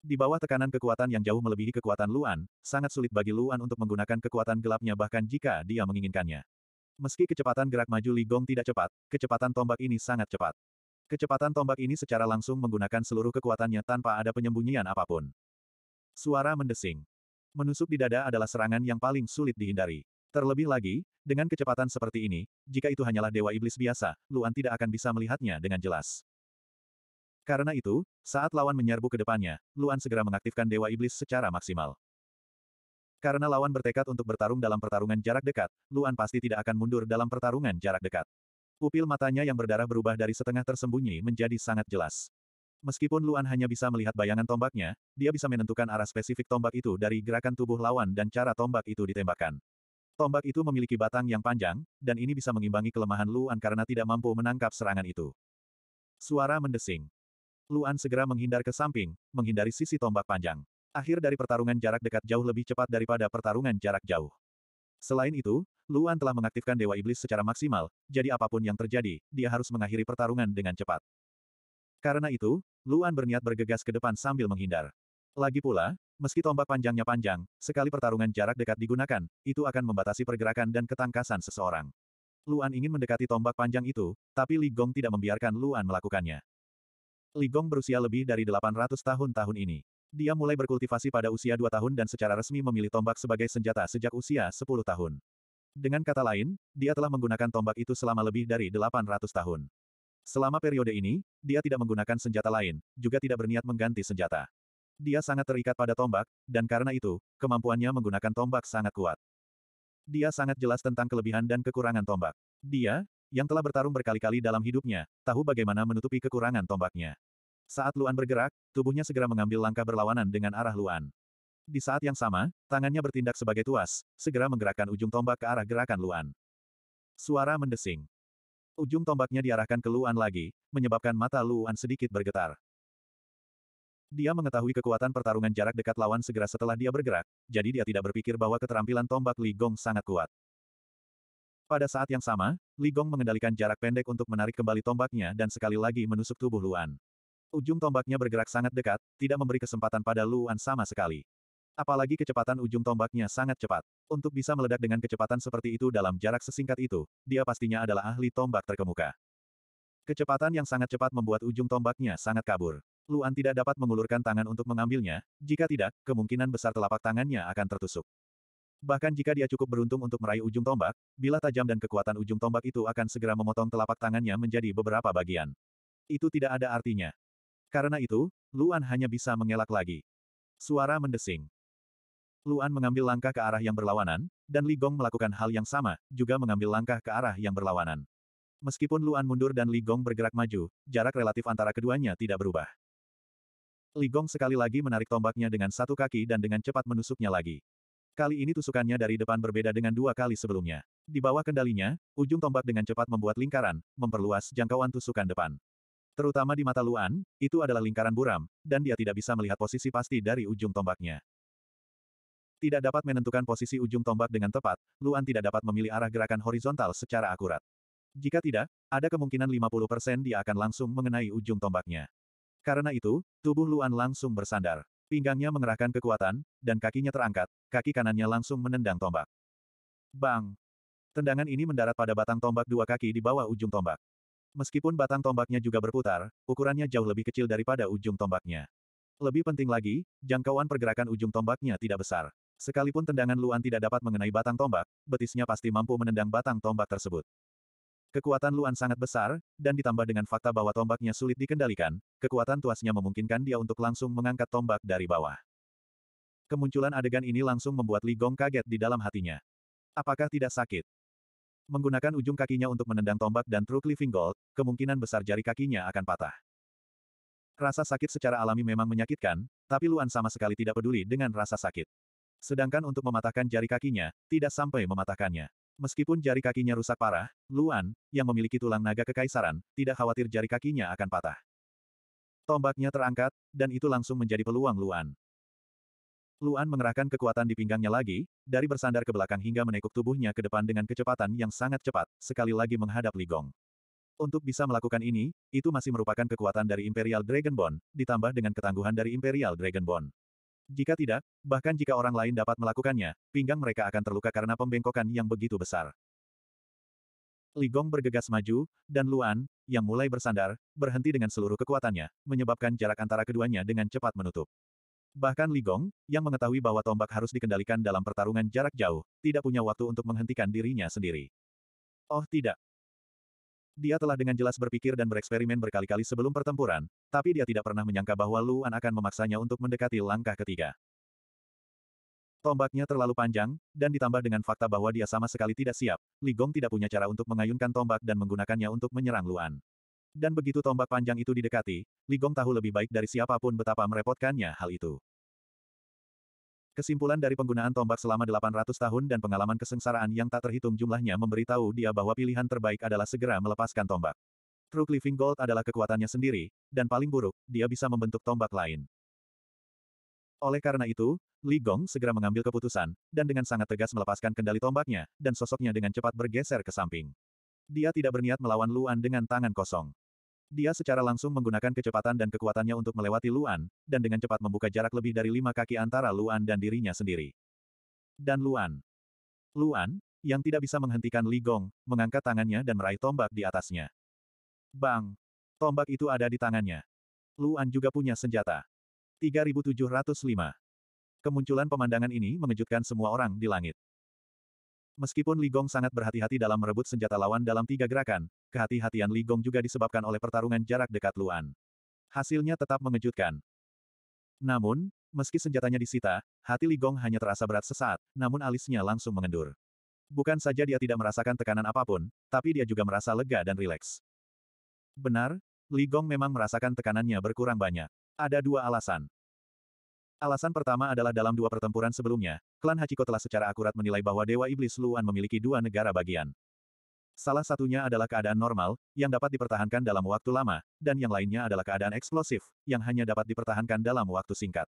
Di bawah tekanan kekuatan yang jauh melebihi kekuatan Luan, sangat sulit bagi Luan untuk menggunakan kekuatan gelapnya bahkan jika dia menginginkannya. Meski kecepatan gerak maju Li Gong tidak cepat, kecepatan tombak ini sangat cepat. Kecepatan tombak ini secara langsung menggunakan seluruh kekuatannya tanpa ada penyembunyian apapun. Suara mendesing. Menusuk di dada adalah serangan yang paling sulit dihindari. Terlebih lagi, dengan kecepatan seperti ini, jika itu hanyalah dewa iblis biasa, Luan tidak akan bisa melihatnya dengan jelas. Karena itu, saat lawan menyerbu ke depannya, Luan segera mengaktifkan Dewa Iblis secara maksimal. Karena lawan bertekad untuk bertarung dalam pertarungan jarak dekat, Luan pasti tidak akan mundur dalam pertarungan jarak dekat. Upil matanya yang berdarah berubah dari setengah tersembunyi menjadi sangat jelas. Meskipun Luan hanya bisa melihat bayangan tombaknya, dia bisa menentukan arah spesifik tombak itu dari gerakan tubuh lawan dan cara tombak itu ditembakkan. Tombak itu memiliki batang yang panjang, dan ini bisa mengimbangi kelemahan Luan karena tidak mampu menangkap serangan itu. Suara mendesing. Luan segera menghindar ke samping, menghindari sisi tombak panjang. Akhir dari pertarungan jarak dekat jauh lebih cepat daripada pertarungan jarak jauh. Selain itu, Luan telah mengaktifkan Dewa Iblis secara maksimal, jadi apapun yang terjadi, dia harus mengakhiri pertarungan dengan cepat. Karena itu, Luan berniat bergegas ke depan sambil menghindar. Lagi pula, meski tombak panjangnya panjang, sekali pertarungan jarak dekat digunakan, itu akan membatasi pergerakan dan ketangkasan seseorang. Luan ingin mendekati tombak panjang itu, tapi Li Gong tidak membiarkan Luan melakukannya. Li Gong berusia lebih dari 800 tahun tahun ini. Dia mulai berkultivasi pada usia 2 tahun dan secara resmi memilih tombak sebagai senjata sejak usia 10 tahun. Dengan kata lain, dia telah menggunakan tombak itu selama lebih dari 800 tahun. Selama periode ini, dia tidak menggunakan senjata lain, juga tidak berniat mengganti senjata. Dia sangat terikat pada tombak, dan karena itu, kemampuannya menggunakan tombak sangat kuat. Dia sangat jelas tentang kelebihan dan kekurangan tombak. Dia, yang telah bertarung berkali-kali dalam hidupnya, tahu bagaimana menutupi kekurangan tombaknya. Saat Luan bergerak, tubuhnya segera mengambil langkah berlawanan dengan arah Luan. Di saat yang sama, tangannya bertindak sebagai tuas, segera menggerakkan ujung tombak ke arah gerakan Luan. Suara mendesing. Ujung tombaknya diarahkan ke Luan lagi, menyebabkan mata Luan sedikit bergetar. Dia mengetahui kekuatan pertarungan jarak dekat lawan segera setelah dia bergerak, jadi dia tidak berpikir bahwa keterampilan tombak Li Gong sangat kuat. Pada saat yang sama, Li Gong mengendalikan jarak pendek untuk menarik kembali tombaknya dan sekali lagi menusuk tubuh Luan. Ujung tombaknya bergerak sangat dekat, tidak memberi kesempatan pada Luan sama sekali. Apalagi kecepatan ujung tombaknya sangat cepat. Untuk bisa meledak dengan kecepatan seperti itu dalam jarak sesingkat itu, dia pastinya adalah ahli tombak terkemuka. Kecepatan yang sangat cepat membuat ujung tombaknya sangat kabur. Luan tidak dapat mengulurkan tangan untuk mengambilnya, jika tidak, kemungkinan besar telapak tangannya akan tertusuk. Bahkan jika dia cukup beruntung untuk meraih ujung tombak, bila tajam dan kekuatan ujung tombak itu akan segera memotong telapak tangannya menjadi beberapa bagian. Itu tidak ada artinya. Karena itu, Luan hanya bisa mengelak lagi. Suara mendesing. Luan mengambil langkah ke arah yang berlawanan, dan Li Gong melakukan hal yang sama, juga mengambil langkah ke arah yang berlawanan. Meskipun Luan mundur dan Li Gong bergerak maju, jarak relatif antara keduanya tidak berubah. Li Gong sekali lagi menarik tombaknya dengan satu kaki dan dengan cepat menusuknya lagi. Kali ini tusukannya dari depan berbeda dengan dua kali sebelumnya. Di bawah kendalinya, ujung tombak dengan cepat membuat lingkaran, memperluas jangkauan tusukan depan. Terutama di mata Luan, itu adalah lingkaran buram, dan dia tidak bisa melihat posisi pasti dari ujung tombaknya. Tidak dapat menentukan posisi ujung tombak dengan tepat, Luan tidak dapat memilih arah gerakan horizontal secara akurat. Jika tidak, ada kemungkinan 50% dia akan langsung mengenai ujung tombaknya. Karena itu, tubuh Luan langsung bersandar. Pinggangnya mengerahkan kekuatan, dan kakinya terangkat, kaki kanannya langsung menendang tombak. Bang! Tendangan ini mendarat pada batang tombak dua kaki di bawah ujung tombak. Meskipun batang tombaknya juga berputar, ukurannya jauh lebih kecil daripada ujung tombaknya. Lebih penting lagi, jangkauan pergerakan ujung tombaknya tidak besar. Sekalipun tendangan Luan tidak dapat mengenai batang tombak, betisnya pasti mampu menendang batang tombak tersebut. Kekuatan Luan sangat besar, dan ditambah dengan fakta bahwa tombaknya sulit dikendalikan, kekuatan tuasnya memungkinkan dia untuk langsung mengangkat tombak dari bawah. Kemunculan adegan ini langsung membuat Li Gong kaget di dalam hatinya. Apakah tidak sakit? Menggunakan ujung kakinya untuk menendang tombak dan truk living gold, kemungkinan besar jari kakinya akan patah. Rasa sakit secara alami memang menyakitkan, tapi Luan sama sekali tidak peduli dengan rasa sakit. Sedangkan untuk mematahkan jari kakinya, tidak sampai mematahkannya. Meskipun jari kakinya rusak parah, Luan, yang memiliki tulang naga kekaisaran, tidak khawatir jari kakinya akan patah. Tombaknya terangkat, dan itu langsung menjadi peluang Luan. Luan mengerahkan kekuatan di pinggangnya lagi, dari bersandar ke belakang hingga menekuk tubuhnya ke depan dengan kecepatan yang sangat cepat, sekali lagi menghadap Ligong. Untuk bisa melakukan ini, itu masih merupakan kekuatan dari Imperial Dragonborn, ditambah dengan ketangguhan dari Imperial Dragonborn. Jika tidak, bahkan jika orang lain dapat melakukannya, pinggang mereka akan terluka karena pembengkokan yang begitu besar. Ligong bergegas maju, dan Luan, yang mulai bersandar, berhenti dengan seluruh kekuatannya, menyebabkan jarak antara keduanya dengan cepat menutup. Bahkan Ligong, yang mengetahui bahwa tombak harus dikendalikan dalam pertarungan jarak jauh, tidak punya waktu untuk menghentikan dirinya sendiri. Oh tidak, dia telah dengan jelas berpikir dan bereksperimen berkali-kali sebelum pertempuran, tapi dia tidak pernah menyangka bahwa Luan akan memaksanya untuk mendekati langkah ketiga. Tombaknya terlalu panjang, dan ditambah dengan fakta bahwa dia sama sekali tidak siap, Li Gong tidak punya cara untuk mengayunkan tombak dan menggunakannya untuk menyerang Luan. Dan begitu tombak panjang itu didekati, Li Gong tahu lebih baik dari siapapun betapa merepotkannya hal itu. Kesimpulan dari penggunaan tombak selama 800 tahun dan pengalaman kesengsaraan yang tak terhitung jumlahnya memberitahu dia bahwa pilihan terbaik adalah segera melepaskan tombak. True Living Gold adalah kekuatannya sendiri, dan paling buruk, dia bisa membentuk tombak lain. Oleh karena itu, Li Gong segera mengambil keputusan, dan dengan sangat tegas melepaskan kendali tombaknya, dan sosoknya dengan cepat bergeser ke samping. Dia tidak berniat melawan Luan dengan tangan kosong. Dia secara langsung menggunakan kecepatan dan kekuatannya untuk melewati Luan, dan dengan cepat membuka jarak lebih dari lima kaki antara Luan dan dirinya sendiri. Dan Luan. Luan, yang tidak bisa menghentikan Li Gong, mengangkat tangannya dan meraih tombak di atasnya. Bang! Tombak itu ada di tangannya. Luan juga punya senjata. 3705. Kemunculan pemandangan ini mengejutkan semua orang di langit. Meskipun Ligong sangat berhati-hati dalam merebut senjata lawan dalam tiga gerakan, kehati-hatian Ligong juga disebabkan oleh pertarungan jarak dekat Luan. Hasilnya tetap mengejutkan. Namun, meski senjatanya disita, hati Ligong hanya terasa berat sesaat, namun alisnya langsung mengendur. Bukan saja dia tidak merasakan tekanan apapun, tapi dia juga merasa lega dan rileks. Benar, Ligong memang merasakan tekanannya berkurang banyak. Ada dua alasan. Alasan pertama adalah dalam dua pertempuran sebelumnya, klan Hachiko telah secara akurat menilai bahwa Dewa Iblis Luan memiliki dua negara bagian. Salah satunya adalah keadaan normal, yang dapat dipertahankan dalam waktu lama, dan yang lainnya adalah keadaan eksplosif, yang hanya dapat dipertahankan dalam waktu singkat.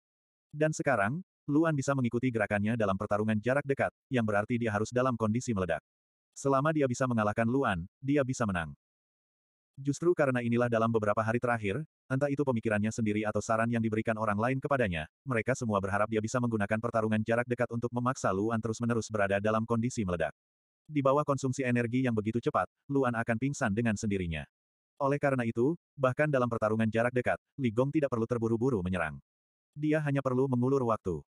Dan sekarang, Luan bisa mengikuti gerakannya dalam pertarungan jarak dekat, yang berarti dia harus dalam kondisi meledak. Selama dia bisa mengalahkan Luan, dia bisa menang. Justru karena inilah dalam beberapa hari terakhir, entah itu pemikirannya sendiri atau saran yang diberikan orang lain kepadanya, mereka semua berharap dia bisa menggunakan pertarungan jarak dekat untuk memaksa Luan terus-menerus berada dalam kondisi meledak. Di bawah konsumsi energi yang begitu cepat, Luan akan pingsan dengan sendirinya. Oleh karena itu, bahkan dalam pertarungan jarak dekat, Li Gong tidak perlu terburu-buru menyerang. Dia hanya perlu mengulur waktu.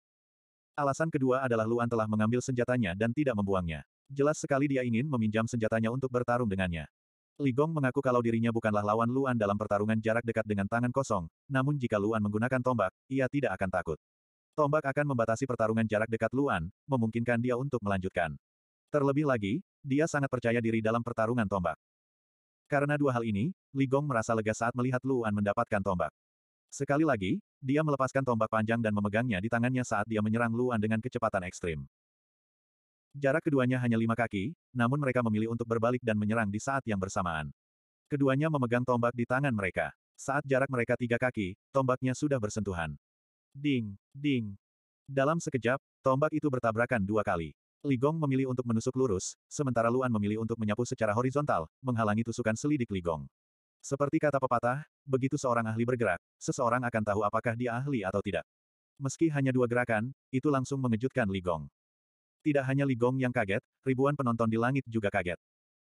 Alasan kedua adalah Luan telah mengambil senjatanya dan tidak membuangnya. Jelas sekali dia ingin meminjam senjatanya untuk bertarung dengannya. Ligong mengaku kalau dirinya bukanlah lawan Luan dalam pertarungan jarak dekat dengan tangan kosong, namun jika Luan menggunakan tombak, ia tidak akan takut. Tombak akan membatasi pertarungan jarak dekat Luan, memungkinkan dia untuk melanjutkan. Terlebih lagi, dia sangat percaya diri dalam pertarungan tombak. Karena dua hal ini, Ligong merasa lega saat melihat Luan mendapatkan tombak. Sekali lagi, dia melepaskan tombak panjang dan memegangnya di tangannya saat dia menyerang Luan dengan kecepatan ekstrim. Jarak keduanya hanya lima kaki, namun mereka memilih untuk berbalik dan menyerang di saat yang bersamaan. Keduanya memegang tombak di tangan mereka. Saat jarak mereka tiga kaki, tombaknya sudah bersentuhan. Ding, ding. Dalam sekejap, tombak itu bertabrakan dua kali. Li Gong memilih untuk menusuk lurus, sementara Luan memilih untuk menyapu secara horizontal, menghalangi tusukan selidik Li Gong. Seperti kata pepatah, begitu seorang ahli bergerak, seseorang akan tahu apakah dia ahli atau tidak. Meski hanya dua gerakan, itu langsung mengejutkan Li Gong. Tidak hanya Li Gong yang kaget, ribuan penonton di langit juga kaget.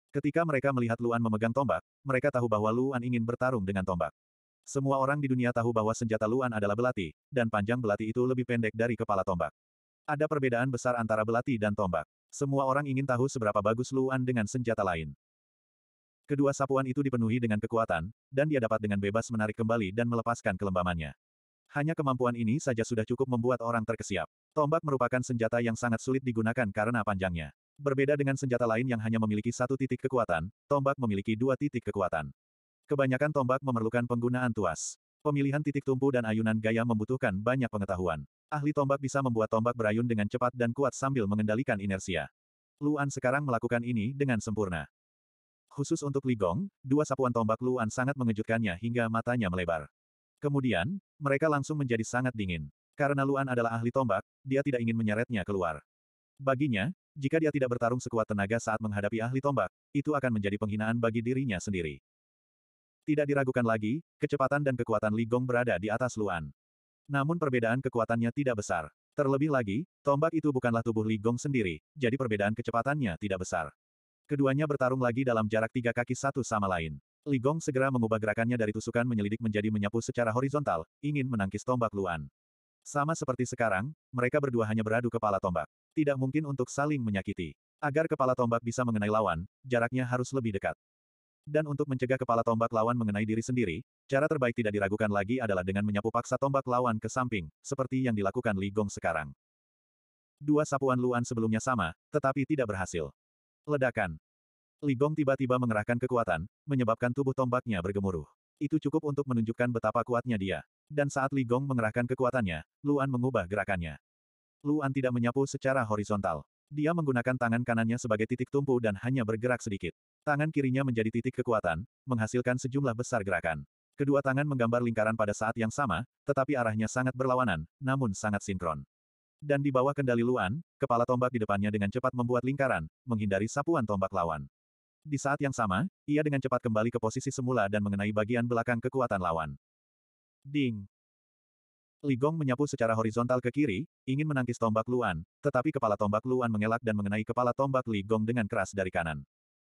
Ketika mereka melihat Luan memegang tombak, mereka tahu bahwa Luan ingin bertarung dengan tombak. Semua orang di dunia tahu bahwa senjata Luan adalah belati, dan panjang belati itu lebih pendek dari kepala tombak. Ada perbedaan besar antara belati dan tombak. Semua orang ingin tahu seberapa bagus Luan dengan senjata lain. Kedua sapuan itu dipenuhi dengan kekuatan, dan dia dapat dengan bebas menarik kembali dan melepaskan kelembamannya. Hanya kemampuan ini saja sudah cukup membuat orang terkesiap. Tombak merupakan senjata yang sangat sulit digunakan karena panjangnya. Berbeda dengan senjata lain yang hanya memiliki satu titik kekuatan, tombak memiliki dua titik kekuatan. Kebanyakan tombak memerlukan penggunaan tuas. Pemilihan titik tumpu dan ayunan gaya membutuhkan banyak pengetahuan. Ahli tombak bisa membuat tombak berayun dengan cepat dan kuat sambil mengendalikan inersia. Luan sekarang melakukan ini dengan sempurna. Khusus untuk Ligong, dua sapuan tombak Luan sangat mengejutkannya hingga matanya melebar. Kemudian, mereka langsung menjadi sangat dingin. Karena Luan adalah ahli tombak, dia tidak ingin menyeretnya keluar. Baginya, jika dia tidak bertarung sekuat tenaga saat menghadapi ahli tombak, itu akan menjadi penghinaan bagi dirinya sendiri. Tidak diragukan lagi, kecepatan dan kekuatan Ligong berada di atas Luan. Namun perbedaan kekuatannya tidak besar. Terlebih lagi, tombak itu bukanlah tubuh Ligong sendiri, jadi perbedaan kecepatannya tidak besar. Keduanya bertarung lagi dalam jarak tiga kaki satu sama lain. Ligong segera mengubah gerakannya dari tusukan menyelidik menjadi menyapu secara horizontal, ingin menangkis tombak Luan. Sama seperti sekarang, mereka berdua hanya beradu kepala tombak. Tidak mungkin untuk saling menyakiti. Agar kepala tombak bisa mengenai lawan, jaraknya harus lebih dekat. Dan untuk mencegah kepala tombak lawan mengenai diri sendiri, cara terbaik tidak diragukan lagi adalah dengan menyapu paksa tombak lawan ke samping, seperti yang dilakukan Li Gong sekarang. Dua sapuan Luan sebelumnya sama, tetapi tidak berhasil. Ledakan. Li Gong tiba-tiba mengerahkan kekuatan, menyebabkan tubuh tombaknya bergemuruh. Itu cukup untuk menunjukkan betapa kuatnya dia dan saat Li Gong mengerahkan kekuatannya, Luan mengubah gerakannya. Luan tidak menyapu secara horizontal. Dia menggunakan tangan kanannya sebagai titik tumpu dan hanya bergerak sedikit. Tangan kirinya menjadi titik kekuatan, menghasilkan sejumlah besar gerakan. Kedua tangan menggambar lingkaran pada saat yang sama, tetapi arahnya sangat berlawanan, namun sangat sinkron. Dan di bawah kendali Luan, kepala tombak di depannya dengan cepat membuat lingkaran, menghindari sapuan tombak lawan. Di saat yang sama, ia dengan cepat kembali ke posisi semula dan mengenai bagian belakang kekuatan lawan. Ding. Ligong menyapu secara horizontal ke kiri, ingin menangkis tombak Luan, tetapi kepala tombak Luan mengelak dan mengenai kepala tombak Ligong dengan keras dari kanan.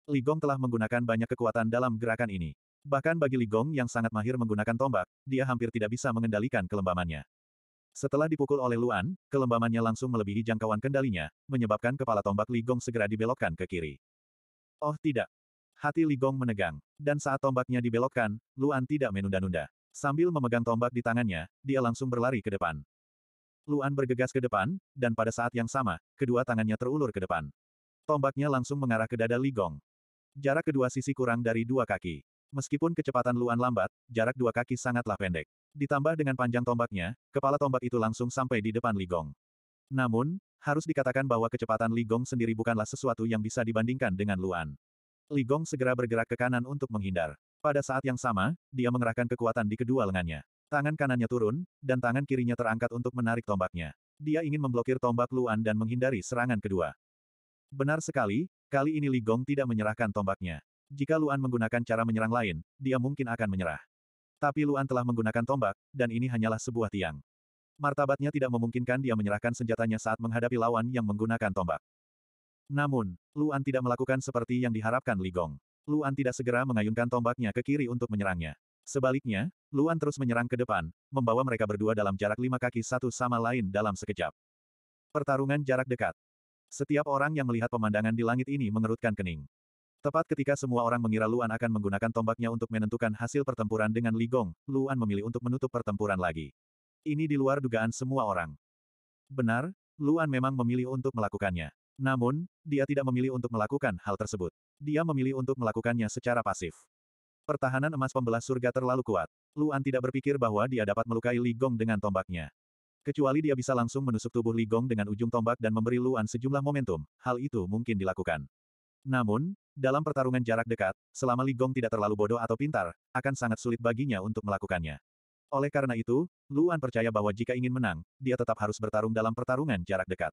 Ligong telah menggunakan banyak kekuatan dalam gerakan ini. Bahkan bagi Ligong yang sangat mahir menggunakan tombak, dia hampir tidak bisa mengendalikan kelembamannya. Setelah dipukul oleh Luan, kelembamannya langsung melebihi jangkauan kendalinya, menyebabkan kepala tombak Ligong segera dibelokkan ke kiri. Oh tidak. Hati Ligong menegang, dan saat tombaknya dibelokkan, Luan tidak menunda-nunda. Sambil memegang tombak di tangannya, dia langsung berlari ke depan. Luan bergegas ke depan, dan pada saat yang sama, kedua tangannya terulur ke depan. Tombaknya langsung mengarah ke dada Ligong. Jarak kedua sisi kurang dari dua kaki. Meskipun kecepatan Luan lambat, jarak dua kaki sangatlah pendek. Ditambah dengan panjang tombaknya, kepala tombak itu langsung sampai di depan Ligong. Namun, harus dikatakan bahwa kecepatan Ligong sendiri bukanlah sesuatu yang bisa dibandingkan dengan Luan. Ligong segera bergerak ke kanan untuk menghindar. Pada saat yang sama, dia mengerahkan kekuatan di kedua lengannya. Tangan kanannya turun, dan tangan kirinya terangkat untuk menarik tombaknya. Dia ingin memblokir tombak Luan dan menghindari serangan kedua. Benar sekali, kali ini Li Gong tidak menyerahkan tombaknya. Jika Luan menggunakan cara menyerang lain, dia mungkin akan menyerah. Tapi Luan telah menggunakan tombak, dan ini hanyalah sebuah tiang. Martabatnya tidak memungkinkan dia menyerahkan senjatanya saat menghadapi lawan yang menggunakan tombak. Namun, Luan tidak melakukan seperti yang diharapkan Li Gong. Luan tidak segera mengayunkan tombaknya ke kiri untuk menyerangnya. Sebaliknya, Luan terus menyerang ke depan, membawa mereka berdua dalam jarak lima kaki satu sama lain dalam sekejap. Pertarungan jarak dekat. Setiap orang yang melihat pemandangan di langit ini mengerutkan kening. Tepat ketika semua orang mengira Luan akan menggunakan tombaknya untuk menentukan hasil pertempuran dengan Li Ligong, Luan memilih untuk menutup pertempuran lagi. Ini di luar dugaan semua orang. Benar, Luan memang memilih untuk melakukannya. Namun, dia tidak memilih untuk melakukan hal tersebut dia memilih untuk melakukannya secara pasif. Pertahanan emas pembelah surga terlalu kuat. Luan tidak berpikir bahwa dia dapat melukai Li Gong dengan tombaknya. Kecuali dia bisa langsung menusuk tubuh Li Gong dengan ujung tombak dan memberi Luan sejumlah momentum, hal itu mungkin dilakukan. Namun, dalam pertarungan jarak dekat, selama Li Gong tidak terlalu bodoh atau pintar, akan sangat sulit baginya untuk melakukannya. Oleh karena itu, Luan percaya bahwa jika ingin menang, dia tetap harus bertarung dalam pertarungan jarak dekat.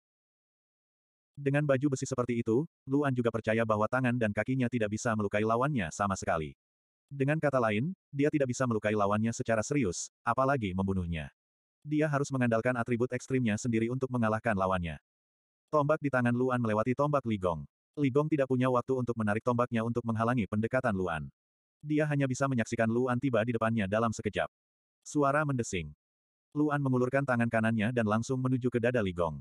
Dengan baju besi seperti itu, Luan juga percaya bahwa tangan dan kakinya tidak bisa melukai lawannya sama sekali. Dengan kata lain, dia tidak bisa melukai lawannya secara serius, apalagi membunuhnya. Dia harus mengandalkan atribut ekstrimnya sendiri untuk mengalahkan lawannya. Tombak di tangan Luan melewati tombak Ligong. Ligong tidak punya waktu untuk menarik tombaknya untuk menghalangi pendekatan Luan. Dia hanya bisa menyaksikan Luan tiba di depannya dalam sekejap. Suara mendesing. Luan mengulurkan tangan kanannya dan langsung menuju ke dada Ligong.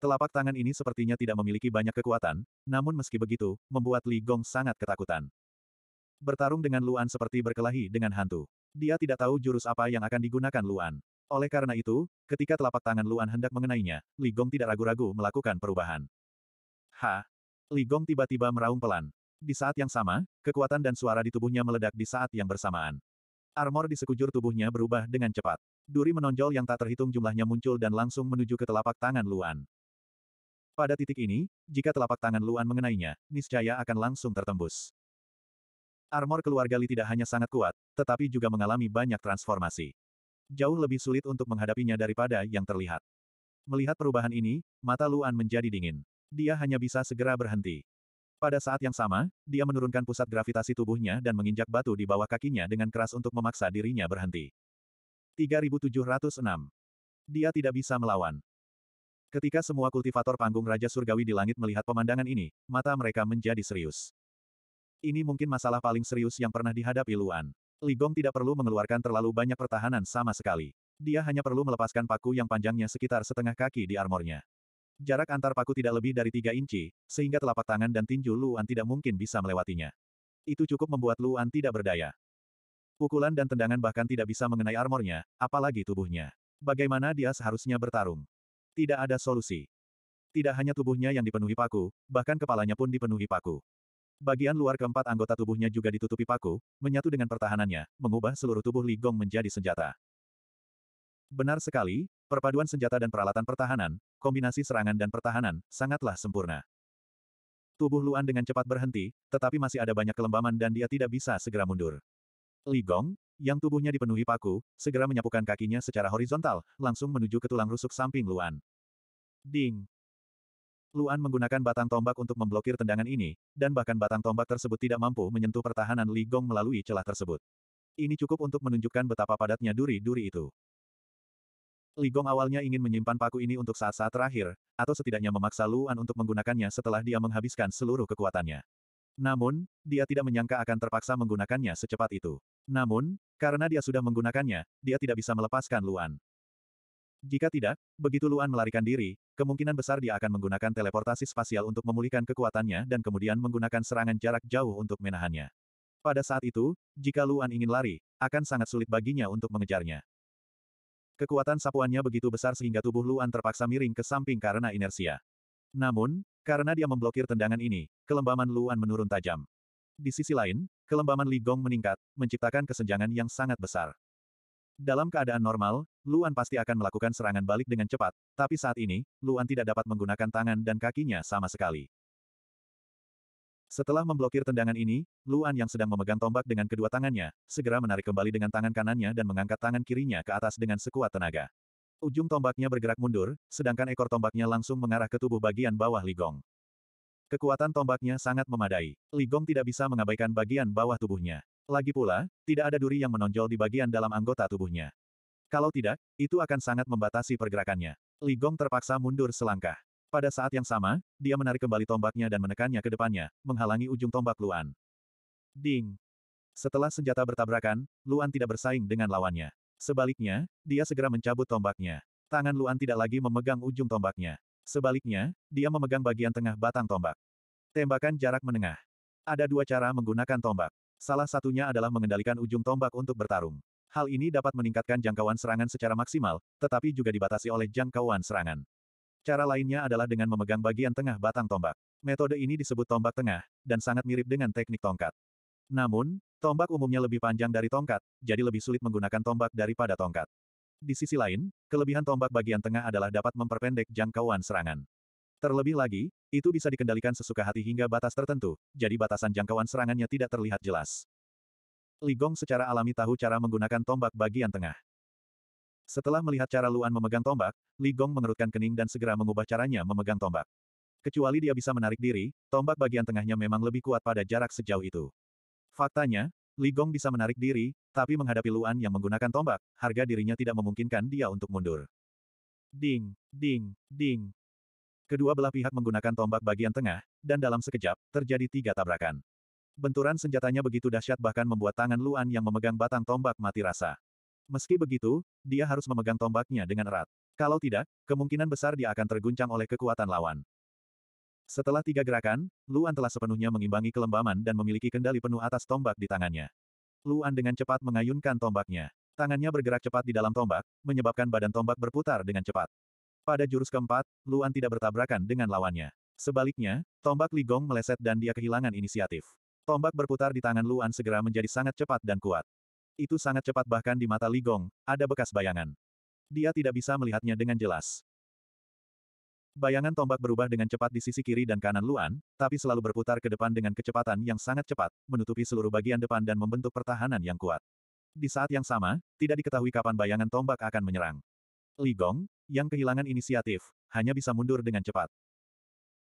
Telapak tangan ini sepertinya tidak memiliki banyak kekuatan, namun meski begitu, membuat Li Gong sangat ketakutan. Bertarung dengan Luan seperti berkelahi dengan hantu. Dia tidak tahu jurus apa yang akan digunakan Luan. Oleh karena itu, ketika telapak tangan Luan hendak mengenainya, Li Gong tidak ragu-ragu melakukan perubahan. Ha! Li Gong tiba-tiba meraung pelan. Di saat yang sama, kekuatan dan suara di tubuhnya meledak di saat yang bersamaan. Armor di sekujur tubuhnya berubah dengan cepat. Duri menonjol yang tak terhitung jumlahnya muncul dan langsung menuju ke telapak tangan Luan. Pada titik ini, jika telapak tangan Luan mengenainya, niscaya akan langsung tertembus. Armor keluarga Li tidak hanya sangat kuat, tetapi juga mengalami banyak transformasi. Jauh lebih sulit untuk menghadapinya daripada yang terlihat. Melihat perubahan ini, mata Luan menjadi dingin. Dia hanya bisa segera berhenti. Pada saat yang sama, dia menurunkan pusat gravitasi tubuhnya dan menginjak batu di bawah kakinya dengan keras untuk memaksa dirinya berhenti. 3706. Dia tidak bisa melawan. Ketika semua kultivator panggung Raja Surgawi di langit melihat pemandangan ini, mata mereka menjadi serius. Ini mungkin masalah paling serius yang pernah dihadapi Luan. Ligong tidak perlu mengeluarkan terlalu banyak pertahanan sama sekali. Dia hanya perlu melepaskan paku yang panjangnya sekitar setengah kaki di armornya. Jarak antar paku tidak lebih dari tiga inci, sehingga telapak tangan dan tinju Luan tidak mungkin bisa melewatinya. Itu cukup membuat Luan tidak berdaya. Pukulan dan tendangan bahkan tidak bisa mengenai armornya, apalagi tubuhnya. Bagaimana dia seharusnya bertarung? Tidak ada solusi. Tidak hanya tubuhnya yang dipenuhi paku, bahkan kepalanya pun dipenuhi paku. Bagian luar keempat anggota tubuhnya juga ditutupi paku, menyatu dengan pertahanannya, mengubah seluruh tubuh Li Gong menjadi senjata. Benar sekali, perpaduan senjata dan peralatan pertahanan, kombinasi serangan dan pertahanan, sangatlah sempurna. Tubuh Luan dengan cepat berhenti, tetapi masih ada banyak kelembaman dan dia tidak bisa segera mundur. Li Gong, yang tubuhnya dipenuhi paku, segera menyapukan kakinya secara horizontal, langsung menuju ke tulang rusuk samping Luan. Ding! Luan menggunakan batang tombak untuk memblokir tendangan ini, dan bahkan batang tombak tersebut tidak mampu menyentuh pertahanan Li Gong melalui celah tersebut. Ini cukup untuk menunjukkan betapa padatnya duri-duri itu. Li Gong awalnya ingin menyimpan paku ini untuk saat-saat terakhir, atau setidaknya memaksa Luan untuk menggunakannya setelah dia menghabiskan seluruh kekuatannya. Namun, dia tidak menyangka akan terpaksa menggunakannya secepat itu. Namun, karena dia sudah menggunakannya, dia tidak bisa melepaskan Luan. Jika tidak, begitu Luan melarikan diri, kemungkinan besar dia akan menggunakan teleportasi spasial untuk memulihkan kekuatannya dan kemudian menggunakan serangan jarak jauh untuk menahannya. Pada saat itu, jika Luan ingin lari, akan sangat sulit baginya untuk mengejarnya. Kekuatan sapuannya begitu besar sehingga tubuh Luan terpaksa miring ke samping karena inersia. Namun, karena dia memblokir tendangan ini, kelembaman Luan menurun tajam. Di sisi lain, kelembaman Li Gong meningkat, menciptakan kesenjangan yang sangat besar. Dalam keadaan normal, Luan pasti akan melakukan serangan balik dengan cepat, tapi saat ini, Luan tidak dapat menggunakan tangan dan kakinya sama sekali. Setelah memblokir tendangan ini, Luan yang sedang memegang tombak dengan kedua tangannya, segera menarik kembali dengan tangan kanannya dan mengangkat tangan kirinya ke atas dengan sekuat tenaga. Ujung tombaknya bergerak mundur, sedangkan ekor tombaknya langsung mengarah ke tubuh bagian bawah Ligong. Kekuatan tombaknya sangat memadai. Ligong tidak bisa mengabaikan bagian bawah tubuhnya. Lagi pula, tidak ada duri yang menonjol di bagian dalam anggota tubuhnya. Kalau tidak, itu akan sangat membatasi pergerakannya. Li Gong terpaksa mundur selangkah. Pada saat yang sama, dia menarik kembali tombaknya dan menekannya ke depannya, menghalangi ujung tombak Luan. Ding! Setelah senjata bertabrakan, Luan tidak bersaing dengan lawannya. Sebaliknya, dia segera mencabut tombaknya. Tangan Luan tidak lagi memegang ujung tombaknya. Sebaliknya, dia memegang bagian tengah batang tombak. Tembakan jarak menengah. Ada dua cara menggunakan tombak. Salah satunya adalah mengendalikan ujung tombak untuk bertarung. Hal ini dapat meningkatkan jangkauan serangan secara maksimal, tetapi juga dibatasi oleh jangkauan serangan. Cara lainnya adalah dengan memegang bagian tengah batang tombak. Metode ini disebut tombak tengah, dan sangat mirip dengan teknik tongkat. Namun, tombak umumnya lebih panjang dari tongkat, jadi lebih sulit menggunakan tombak daripada tongkat. Di sisi lain, kelebihan tombak bagian tengah adalah dapat memperpendek jangkauan serangan. Terlebih lagi, itu bisa dikendalikan sesuka hati hingga batas tertentu, jadi batasan jangkauan serangannya tidak terlihat jelas. Ligong secara alami tahu cara menggunakan tombak bagian tengah. Setelah melihat cara Luan memegang tombak, Li Gong mengerutkan kening dan segera mengubah caranya memegang tombak. Kecuali dia bisa menarik diri, tombak bagian tengahnya memang lebih kuat pada jarak sejauh itu. Faktanya, Li Gong bisa menarik diri, tapi menghadapi Luan yang menggunakan tombak, harga dirinya tidak memungkinkan dia untuk mundur. Ding, ding, ding. Kedua belah pihak menggunakan tombak bagian tengah, dan dalam sekejap, terjadi tiga tabrakan. Benturan senjatanya begitu dahsyat bahkan membuat tangan Luan yang memegang batang tombak mati rasa. Meski begitu, dia harus memegang tombaknya dengan erat. Kalau tidak, kemungkinan besar dia akan terguncang oleh kekuatan lawan. Setelah tiga gerakan, Luan telah sepenuhnya mengimbangi kelembaman dan memiliki kendali penuh atas tombak di tangannya. Luan dengan cepat mengayunkan tombaknya. Tangannya bergerak cepat di dalam tombak, menyebabkan badan tombak berputar dengan cepat. Pada jurus keempat, Luan tidak bertabrakan dengan lawannya. Sebaliknya, tombak Li Gong meleset dan dia kehilangan inisiatif. Tombak berputar di tangan Luan segera menjadi sangat cepat dan kuat. Itu sangat cepat bahkan di mata Li Gong ada bekas bayangan. Dia tidak bisa melihatnya dengan jelas. Bayangan tombak berubah dengan cepat di sisi kiri dan kanan Luan, tapi selalu berputar ke depan dengan kecepatan yang sangat cepat, menutupi seluruh bagian depan dan membentuk pertahanan yang kuat. Di saat yang sama, tidak diketahui kapan bayangan tombak akan menyerang. Li Gong, yang kehilangan inisiatif, hanya bisa mundur dengan cepat.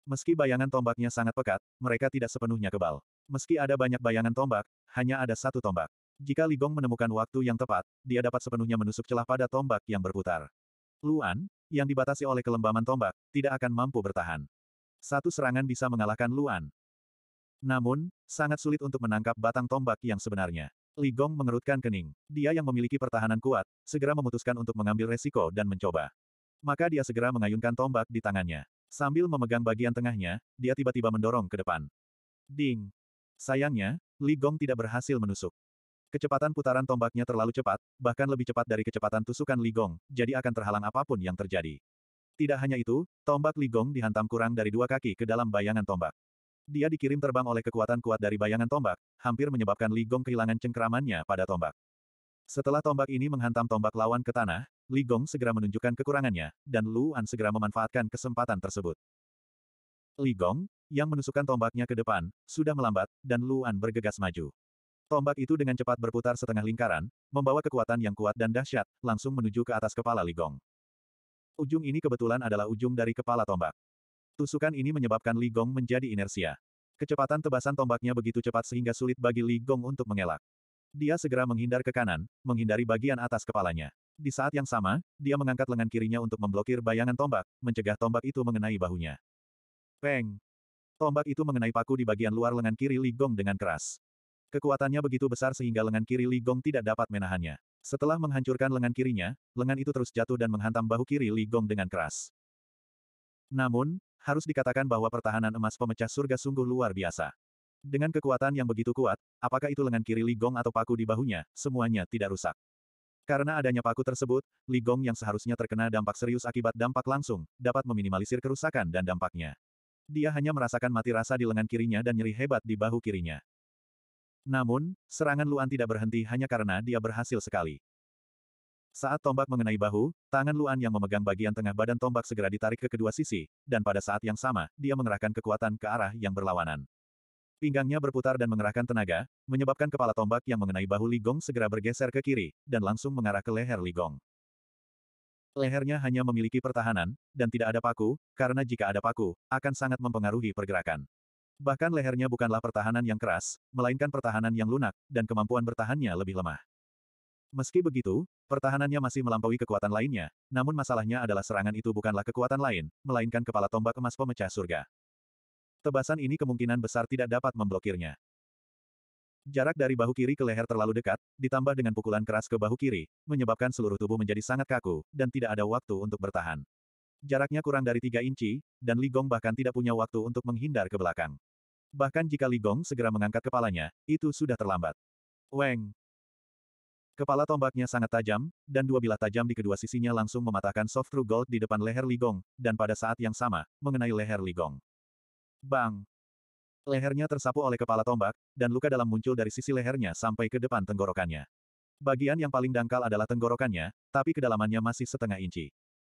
Meski bayangan tombaknya sangat pekat, mereka tidak sepenuhnya kebal. Meski ada banyak bayangan tombak, hanya ada satu tombak. Jika Ligong menemukan waktu yang tepat, dia dapat sepenuhnya menusuk celah pada tombak yang berputar. Luan, yang dibatasi oleh kelembaman tombak, tidak akan mampu bertahan. Satu serangan bisa mengalahkan Luan. Namun, sangat sulit untuk menangkap batang tombak yang sebenarnya. Li Gong mengerutkan kening. Dia yang memiliki pertahanan kuat, segera memutuskan untuk mengambil resiko dan mencoba. Maka dia segera mengayunkan tombak di tangannya. Sambil memegang bagian tengahnya, dia tiba-tiba mendorong ke depan. Ding! Sayangnya, Li Gong tidak berhasil menusuk. Kecepatan putaran tombaknya terlalu cepat, bahkan lebih cepat dari kecepatan tusukan Li Gong, jadi akan terhalang apapun yang terjadi. Tidak hanya itu, tombak Li Gong dihantam kurang dari dua kaki ke dalam bayangan tombak. Dia dikirim terbang oleh kekuatan kuat dari bayangan tombak, hampir menyebabkan Ligong kehilangan cengkeramannya pada tombak. Setelah tombak ini menghantam tombak lawan ke tanah, Ligong segera menunjukkan kekurangannya, dan Luan segera memanfaatkan kesempatan tersebut. Ligong, yang menusukkan tombaknya ke depan, sudah melambat, dan Luan bergegas maju. Tombak itu dengan cepat berputar setengah lingkaran, membawa kekuatan yang kuat dan dahsyat, langsung menuju ke atas kepala Ligong. Ujung ini kebetulan adalah ujung dari kepala tombak. Tusukan ini menyebabkan Li Gong menjadi inersia. Kecepatan tebasan tombaknya begitu cepat sehingga sulit bagi Li Gong untuk mengelak. Dia segera menghindar ke kanan, menghindari bagian atas kepalanya. Di saat yang sama, dia mengangkat lengan kirinya untuk memblokir bayangan tombak, mencegah tombak itu mengenai bahunya. Peng! Tombak itu mengenai paku di bagian luar lengan kiri Li Gong dengan keras. Kekuatannya begitu besar sehingga lengan kiri Li Gong tidak dapat menahannya. Setelah menghancurkan lengan kirinya, lengan itu terus jatuh dan menghantam bahu kiri Li Gong dengan keras. Namun, harus dikatakan bahwa pertahanan emas pemecah surga sungguh luar biasa. Dengan kekuatan yang begitu kuat, apakah itu lengan kiri Li Gong atau paku di bahunya, semuanya tidak rusak. Karena adanya paku tersebut, Li Gong yang seharusnya terkena dampak serius akibat dampak langsung, dapat meminimalisir kerusakan dan dampaknya. Dia hanya merasakan mati rasa di lengan kirinya dan nyeri hebat di bahu kirinya. Namun, serangan Luan tidak berhenti hanya karena dia berhasil sekali. Saat tombak mengenai bahu, tangan Luan yang memegang bagian tengah badan tombak segera ditarik ke kedua sisi, dan pada saat yang sama, dia mengerahkan kekuatan ke arah yang berlawanan. Pinggangnya berputar dan mengerahkan tenaga, menyebabkan kepala tombak yang mengenai bahu Li Gong segera bergeser ke kiri, dan langsung mengarah ke leher Li Gong. Lehernya hanya memiliki pertahanan, dan tidak ada paku, karena jika ada paku, akan sangat mempengaruhi pergerakan. Bahkan lehernya bukanlah pertahanan yang keras, melainkan pertahanan yang lunak, dan kemampuan bertahannya lebih lemah. Meski begitu, pertahanannya masih melampaui kekuatan lainnya, namun masalahnya adalah serangan itu bukanlah kekuatan lain, melainkan kepala tombak emas pemecah surga. Tebasan ini kemungkinan besar tidak dapat memblokirnya. Jarak dari bahu kiri ke leher terlalu dekat, ditambah dengan pukulan keras ke bahu kiri, menyebabkan seluruh tubuh menjadi sangat kaku, dan tidak ada waktu untuk bertahan. Jaraknya kurang dari tiga inci, dan Li Gong bahkan tidak punya waktu untuk menghindar ke belakang. Bahkan jika Li Gong segera mengangkat kepalanya, itu sudah terlambat. Weng! Kepala tombaknya sangat tajam, dan dua bilah tajam di kedua sisinya langsung mematahkan soft true gold di depan leher Ligong, dan pada saat yang sama, mengenai leher Ligong. Bang! Lehernya tersapu oleh kepala tombak, dan luka dalam muncul dari sisi lehernya sampai ke depan tenggorokannya. Bagian yang paling dangkal adalah tenggorokannya, tapi kedalamannya masih setengah inci.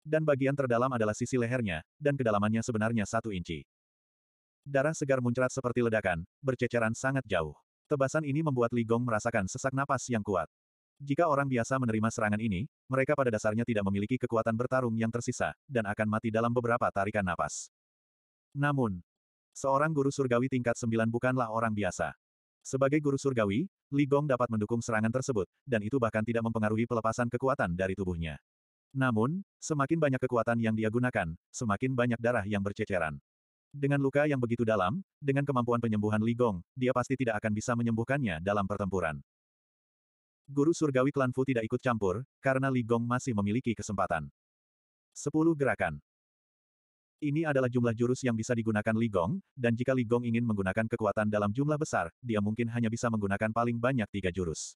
Dan bagian terdalam adalah sisi lehernya, dan kedalamannya sebenarnya satu inci. Darah segar muncrat seperti ledakan, berceceran sangat jauh. Tebasan ini membuat Ligong merasakan sesak napas yang kuat. Jika orang biasa menerima serangan ini, mereka pada dasarnya tidak memiliki kekuatan bertarung yang tersisa, dan akan mati dalam beberapa tarikan napas. Namun, seorang guru surgawi tingkat 9 bukanlah orang biasa. Sebagai guru surgawi, Li Gong dapat mendukung serangan tersebut, dan itu bahkan tidak mempengaruhi pelepasan kekuatan dari tubuhnya. Namun, semakin banyak kekuatan yang dia gunakan, semakin banyak darah yang berceceran. Dengan luka yang begitu dalam, dengan kemampuan penyembuhan Li Gong, dia pasti tidak akan bisa menyembuhkannya dalam pertempuran. Guru Surgawi Klan Fu tidak ikut campur, karena Li Gong masih memiliki kesempatan. 10 gerakan. Ini adalah jumlah jurus yang bisa digunakan Li Gong, dan jika Li Gong ingin menggunakan kekuatan dalam jumlah besar, dia mungkin hanya bisa menggunakan paling banyak tiga jurus.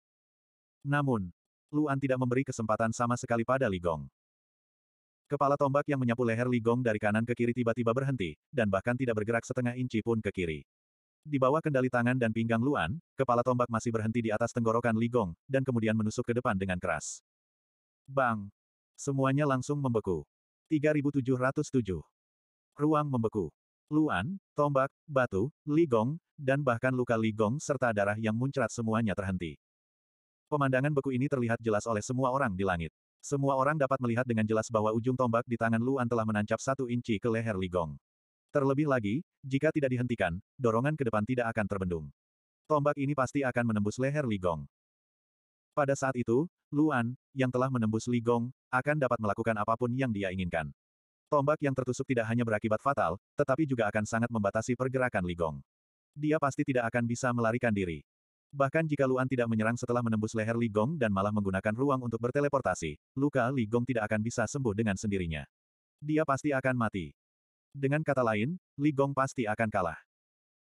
Namun, Luan tidak memberi kesempatan sama sekali pada Li Gong. Kepala tombak yang menyapu leher Li Gong dari kanan ke kiri tiba-tiba berhenti, dan bahkan tidak bergerak setengah inci pun ke kiri. Di bawah kendali tangan dan pinggang Luan, kepala tombak masih berhenti di atas tenggorokan Ligong, dan kemudian menusuk ke depan dengan keras. Bang! Semuanya langsung membeku. 3707. Ruang membeku. Luan, tombak, batu, Ligong, dan bahkan luka Ligong serta darah yang muncrat semuanya terhenti. Pemandangan beku ini terlihat jelas oleh semua orang di langit. Semua orang dapat melihat dengan jelas bahwa ujung tombak di tangan Luan telah menancap satu inci ke leher Ligong. Terlebih lagi, jika tidak dihentikan, dorongan ke depan tidak akan terbendung. Tombak ini pasti akan menembus leher Li Gong. Pada saat itu, Luan, yang telah menembus Li Gong, akan dapat melakukan apapun yang dia inginkan. Tombak yang tertusuk tidak hanya berakibat fatal, tetapi juga akan sangat membatasi pergerakan Li Gong. Dia pasti tidak akan bisa melarikan diri. Bahkan jika Luan tidak menyerang setelah menembus leher Li Gong dan malah menggunakan ruang untuk berteleportasi, luka Li Gong tidak akan bisa sembuh dengan sendirinya. Dia pasti akan mati. Dengan kata lain, Li Gong pasti akan kalah.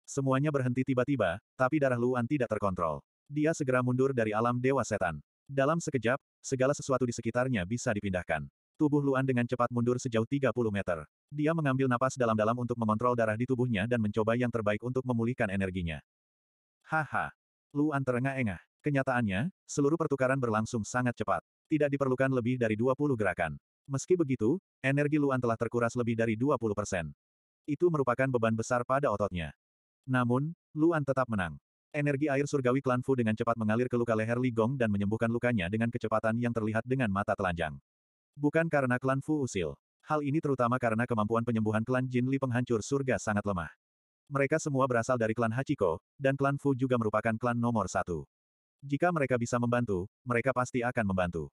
Semuanya berhenti tiba-tiba, tapi darah Luan tidak terkontrol. Dia segera mundur dari alam dewa setan. Dalam sekejap, segala sesuatu di sekitarnya bisa dipindahkan. Tubuh Luan dengan cepat mundur sejauh 30 meter. Dia mengambil napas dalam-dalam untuk mengontrol darah di tubuhnya dan mencoba yang terbaik untuk memulihkan energinya. Haha. Luan terengah-engah. Kenyataannya, seluruh pertukaran berlangsung sangat cepat. Tidak diperlukan lebih dari 20 gerakan. Meski begitu, energi Luan telah terkuras lebih dari 20%. Itu merupakan beban besar pada ototnya. Namun, Luan tetap menang. Energi air surgawi klan Fu dengan cepat mengalir ke luka leher Li Gong dan menyembuhkan lukanya dengan kecepatan yang terlihat dengan mata telanjang. Bukan karena klan Fu usil. Hal ini terutama karena kemampuan penyembuhan klan Jin Li penghancur surga sangat lemah. Mereka semua berasal dari klan Hachiko, dan klan Fu juga merupakan klan nomor satu. Jika mereka bisa membantu, mereka pasti akan membantu.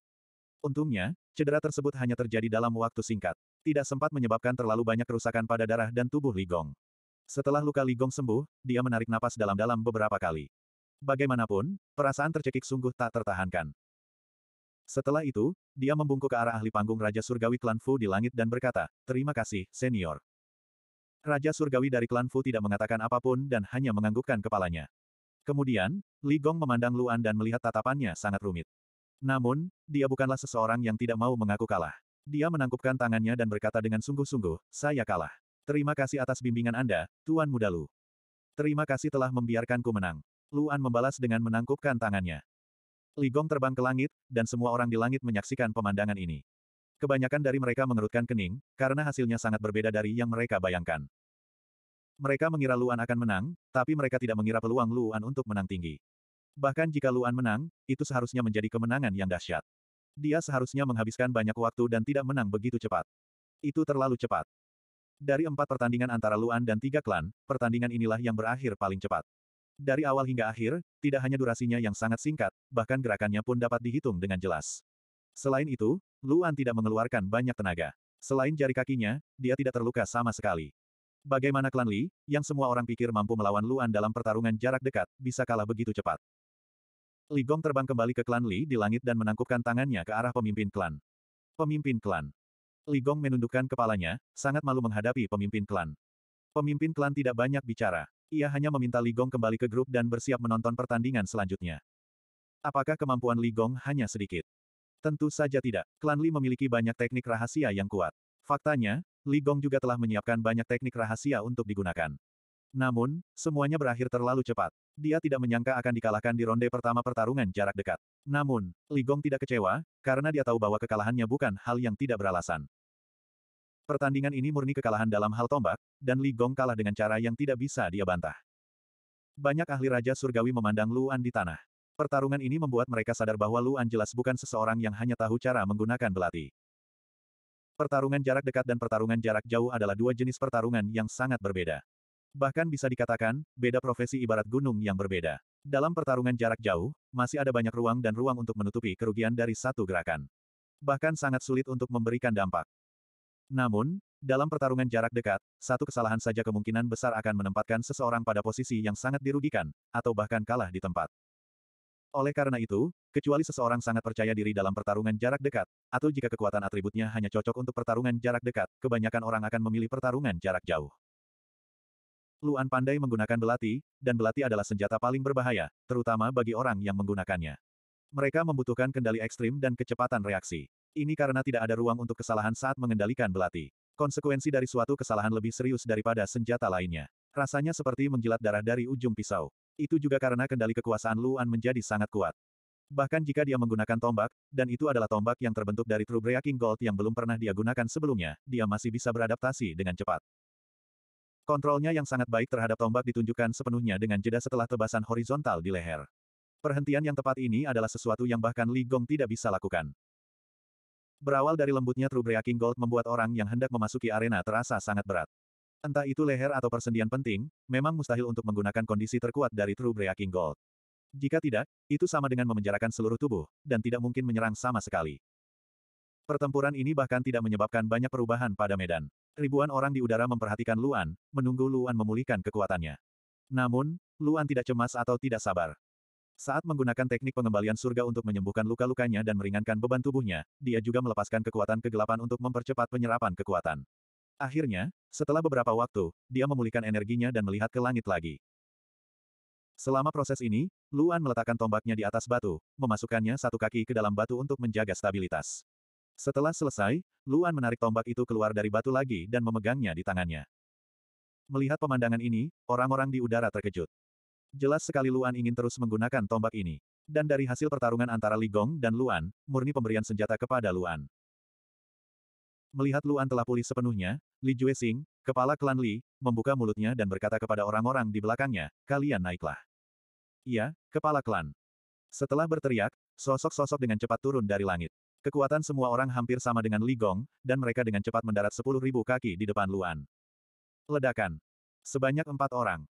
Untungnya, cedera tersebut hanya terjadi dalam waktu singkat. Tidak sempat menyebabkan terlalu banyak kerusakan pada darah dan tubuh Ligong. Setelah luka Ligong sembuh, dia menarik napas dalam-dalam beberapa kali. Bagaimanapun, perasaan tercekik sungguh tak tertahankan. Setelah itu, dia membungkuk ke arah ahli panggung Raja Surgawi Klan Fu di langit dan berkata, Terima kasih, senior. Raja Surgawi dari Klan Fu tidak mengatakan apapun dan hanya menganggukkan kepalanya. Kemudian, Ligong Gong memandang Luan dan melihat tatapannya sangat rumit. Namun, dia bukanlah seseorang yang tidak mau mengaku kalah. Dia menangkupkan tangannya dan berkata dengan sungguh-sungguh, saya kalah. Terima kasih atas bimbingan Anda, Tuan Muda Lu. Terima kasih telah membiarkanku menang. Luan membalas dengan menangkupkan tangannya. Ligong terbang ke langit, dan semua orang di langit menyaksikan pemandangan ini. Kebanyakan dari mereka mengerutkan kening, karena hasilnya sangat berbeda dari yang mereka bayangkan. Mereka mengira Luan akan menang, tapi mereka tidak mengira peluang Luan untuk menang tinggi. Bahkan jika Luan menang, itu seharusnya menjadi kemenangan yang dahsyat. Dia seharusnya menghabiskan banyak waktu dan tidak menang begitu cepat. Itu terlalu cepat. Dari empat pertandingan antara Luan dan tiga klan, pertandingan inilah yang berakhir paling cepat. Dari awal hingga akhir, tidak hanya durasinya yang sangat singkat, bahkan gerakannya pun dapat dihitung dengan jelas. Selain itu, Luan tidak mengeluarkan banyak tenaga. Selain jari kakinya, dia tidak terluka sama sekali. Bagaimana klan Li, yang semua orang pikir mampu melawan Luan dalam pertarungan jarak dekat, bisa kalah begitu cepat? Ligong terbang kembali ke klan Li di langit dan menangkupkan tangannya ke arah pemimpin klan. Pemimpin klan. Ligong menundukkan kepalanya, sangat malu menghadapi pemimpin klan. Pemimpin klan tidak banyak bicara. Ia hanya meminta Ligong kembali ke grup dan bersiap menonton pertandingan selanjutnya. Apakah kemampuan Ligong hanya sedikit? Tentu saja tidak. Klan Li memiliki banyak teknik rahasia yang kuat. Faktanya, Ligong juga telah menyiapkan banyak teknik rahasia untuk digunakan. Namun, semuanya berakhir terlalu cepat dia tidak menyangka akan dikalahkan di ronde pertama pertarungan jarak dekat. Namun, Li Gong tidak kecewa, karena dia tahu bahwa kekalahannya bukan hal yang tidak beralasan. Pertandingan ini murni kekalahan dalam hal tombak, dan Li Gong kalah dengan cara yang tidak bisa dia bantah. Banyak ahli Raja Surgawi memandang Luan di tanah. Pertarungan ini membuat mereka sadar bahwa Luan jelas bukan seseorang yang hanya tahu cara menggunakan belati. Pertarungan jarak dekat dan pertarungan jarak jauh adalah dua jenis pertarungan yang sangat berbeda. Bahkan bisa dikatakan, beda profesi ibarat gunung yang berbeda. Dalam pertarungan jarak jauh, masih ada banyak ruang dan ruang untuk menutupi kerugian dari satu gerakan. Bahkan sangat sulit untuk memberikan dampak. Namun, dalam pertarungan jarak dekat, satu kesalahan saja kemungkinan besar akan menempatkan seseorang pada posisi yang sangat dirugikan, atau bahkan kalah di tempat. Oleh karena itu, kecuali seseorang sangat percaya diri dalam pertarungan jarak dekat, atau jika kekuatan atributnya hanya cocok untuk pertarungan jarak dekat, kebanyakan orang akan memilih pertarungan jarak jauh. Luan pandai menggunakan belati, dan belati adalah senjata paling berbahaya, terutama bagi orang yang menggunakannya. Mereka membutuhkan kendali ekstrim dan kecepatan reaksi. Ini karena tidak ada ruang untuk kesalahan saat mengendalikan belati. Konsekuensi dari suatu kesalahan lebih serius daripada senjata lainnya. Rasanya seperti menjilat darah dari ujung pisau. Itu juga karena kendali kekuasaan Luan menjadi sangat kuat. Bahkan jika dia menggunakan tombak, dan itu adalah tombak yang terbentuk dari True Breaking Gold yang belum pernah dia gunakan sebelumnya, dia masih bisa beradaptasi dengan cepat. Kontrolnya yang sangat baik terhadap tombak ditunjukkan sepenuhnya dengan jeda setelah tebasan horizontal di leher. Perhentian yang tepat ini adalah sesuatu yang bahkan Li Gong tidak bisa lakukan. Berawal dari lembutnya True Breaking Gold membuat orang yang hendak memasuki arena terasa sangat berat. Entah itu leher atau persendian penting, memang mustahil untuk menggunakan kondisi terkuat dari True Breaking Gold. Jika tidak, itu sama dengan memenjarakan seluruh tubuh, dan tidak mungkin menyerang sama sekali. Pertempuran ini bahkan tidak menyebabkan banyak perubahan pada medan. Ribuan orang di udara memperhatikan Luan, menunggu Luan memulihkan kekuatannya. Namun, Luan tidak cemas atau tidak sabar. Saat menggunakan teknik pengembalian surga untuk menyembuhkan luka-lukanya dan meringankan beban tubuhnya, dia juga melepaskan kekuatan kegelapan untuk mempercepat penyerapan kekuatan. Akhirnya, setelah beberapa waktu, dia memulihkan energinya dan melihat ke langit lagi. Selama proses ini, Luan meletakkan tombaknya di atas batu, memasukkannya satu kaki ke dalam batu untuk menjaga stabilitas. Setelah selesai, Luan menarik tombak itu keluar dari batu lagi dan memegangnya di tangannya. Melihat pemandangan ini, orang-orang di udara terkejut. Jelas sekali Luan ingin terus menggunakan tombak ini. Dan dari hasil pertarungan antara Li Gong dan Luan, murni pemberian senjata kepada Luan. Melihat Luan telah pulih sepenuhnya, Li Jue Sing, kepala klan Li, membuka mulutnya dan berkata kepada orang-orang di belakangnya, kalian naiklah. Iya, kepala klan. Setelah berteriak, sosok-sosok dengan cepat turun dari langit. Kekuatan semua orang hampir sama dengan Li Gong, dan mereka dengan cepat mendarat sepuluh ribu kaki di depan Luan. Ledakan. Sebanyak empat orang.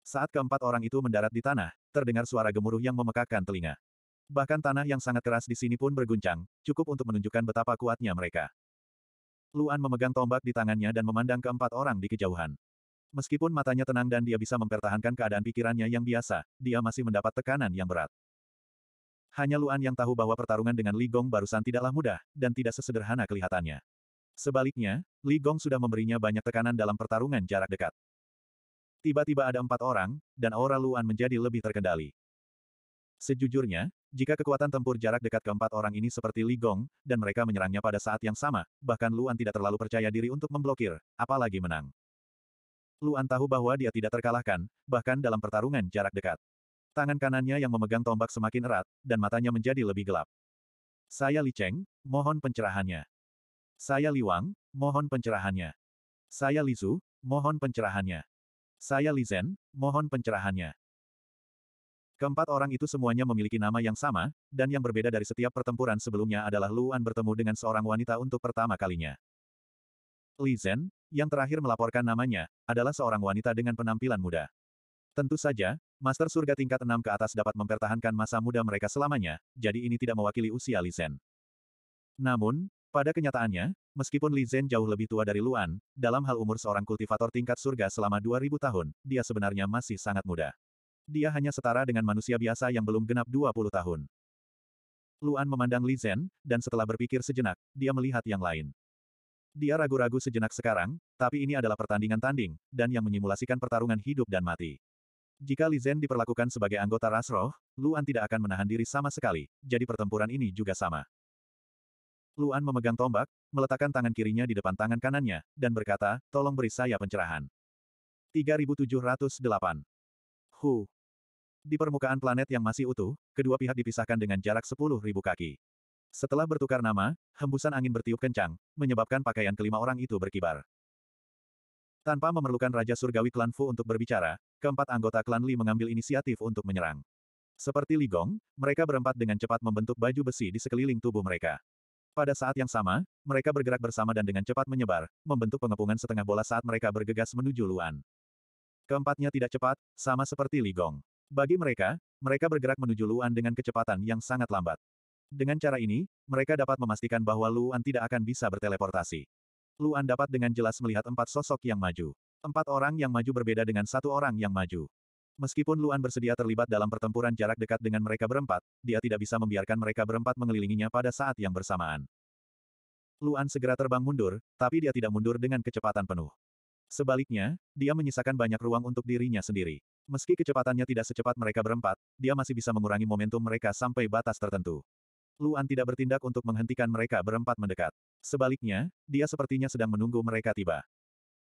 Saat keempat orang itu mendarat di tanah, terdengar suara gemuruh yang memekakkan telinga. Bahkan tanah yang sangat keras di sini pun berguncang, cukup untuk menunjukkan betapa kuatnya mereka. Luan memegang tombak di tangannya dan memandang keempat orang di kejauhan. Meskipun matanya tenang dan dia bisa mempertahankan keadaan pikirannya yang biasa, dia masih mendapat tekanan yang berat. Hanya Luan yang tahu bahwa pertarungan dengan Li Gong barusan tidaklah mudah, dan tidak sesederhana kelihatannya. Sebaliknya, Li Gong sudah memberinya banyak tekanan dalam pertarungan jarak dekat. Tiba-tiba ada empat orang, dan aura Luan menjadi lebih terkendali. Sejujurnya, jika kekuatan tempur jarak dekat keempat orang ini seperti Li Gong, dan mereka menyerangnya pada saat yang sama, bahkan Luan tidak terlalu percaya diri untuk memblokir, apalagi menang. Luan tahu bahwa dia tidak terkalahkan, bahkan dalam pertarungan jarak dekat. Tangan kanannya yang memegang tombak semakin erat, dan matanya menjadi lebih gelap. Saya Li Cheng, mohon pencerahannya. Saya Li Wang, mohon pencerahannya. Saya Li Zhu, mohon pencerahannya. Saya Li Zhen, mohon pencerahannya. Keempat orang itu semuanya memiliki nama yang sama, dan yang berbeda dari setiap pertempuran sebelumnya adalah Luan bertemu dengan seorang wanita untuk pertama kalinya. Li Zhen, yang terakhir melaporkan namanya, adalah seorang wanita dengan penampilan muda. Tentu saja, Master Surga tingkat 6 ke atas dapat mempertahankan masa muda mereka selamanya, jadi ini tidak mewakili usia Li Zhen. Namun, pada kenyataannya, meskipun Li Zhen jauh lebih tua dari Luan, dalam hal umur seorang kultivator tingkat surga selama 2000 tahun, dia sebenarnya masih sangat muda. Dia hanya setara dengan manusia biasa yang belum genap 20 tahun. Luan memandang Li Zhen, dan setelah berpikir sejenak, dia melihat yang lain. Dia ragu-ragu sejenak sekarang, tapi ini adalah pertandingan tanding, dan yang menyimulasikan pertarungan hidup dan mati. Jika Li Zhen diperlakukan sebagai anggota ras roh, Luan tidak akan menahan diri sama sekali, jadi pertempuran ini juga sama. Luan memegang tombak, meletakkan tangan kirinya di depan tangan kanannya, dan berkata, tolong beri saya pencerahan. 3708 Hu Di permukaan planet yang masih utuh, kedua pihak dipisahkan dengan jarak 10.000 kaki. Setelah bertukar nama, hembusan angin bertiup kencang, menyebabkan pakaian kelima orang itu berkibar. Tanpa memerlukan Raja Surgawi Klan Fu untuk berbicara, keempat anggota Klan Li mengambil inisiatif untuk menyerang. Seperti Ligong, mereka berempat dengan cepat membentuk baju besi di sekeliling tubuh mereka. Pada saat yang sama, mereka bergerak bersama dan dengan cepat menyebar, membentuk pengepungan setengah bola saat mereka bergegas menuju Luan. Keempatnya tidak cepat, sama seperti Ligong. Bagi mereka, mereka bergerak menuju Luan dengan kecepatan yang sangat lambat. Dengan cara ini, mereka dapat memastikan bahwa Luan tidak akan bisa berteleportasi. Luan dapat dengan jelas melihat empat sosok yang maju. Empat orang yang maju berbeda dengan satu orang yang maju. Meskipun Luan bersedia terlibat dalam pertempuran jarak dekat dengan mereka berempat, dia tidak bisa membiarkan mereka berempat mengelilinginya pada saat yang bersamaan. Luan segera terbang mundur, tapi dia tidak mundur dengan kecepatan penuh. Sebaliknya, dia menyisakan banyak ruang untuk dirinya sendiri. Meski kecepatannya tidak secepat mereka berempat, dia masih bisa mengurangi momentum mereka sampai batas tertentu. Luan tidak bertindak untuk menghentikan mereka berempat mendekat. Sebaliknya, dia sepertinya sedang menunggu mereka tiba.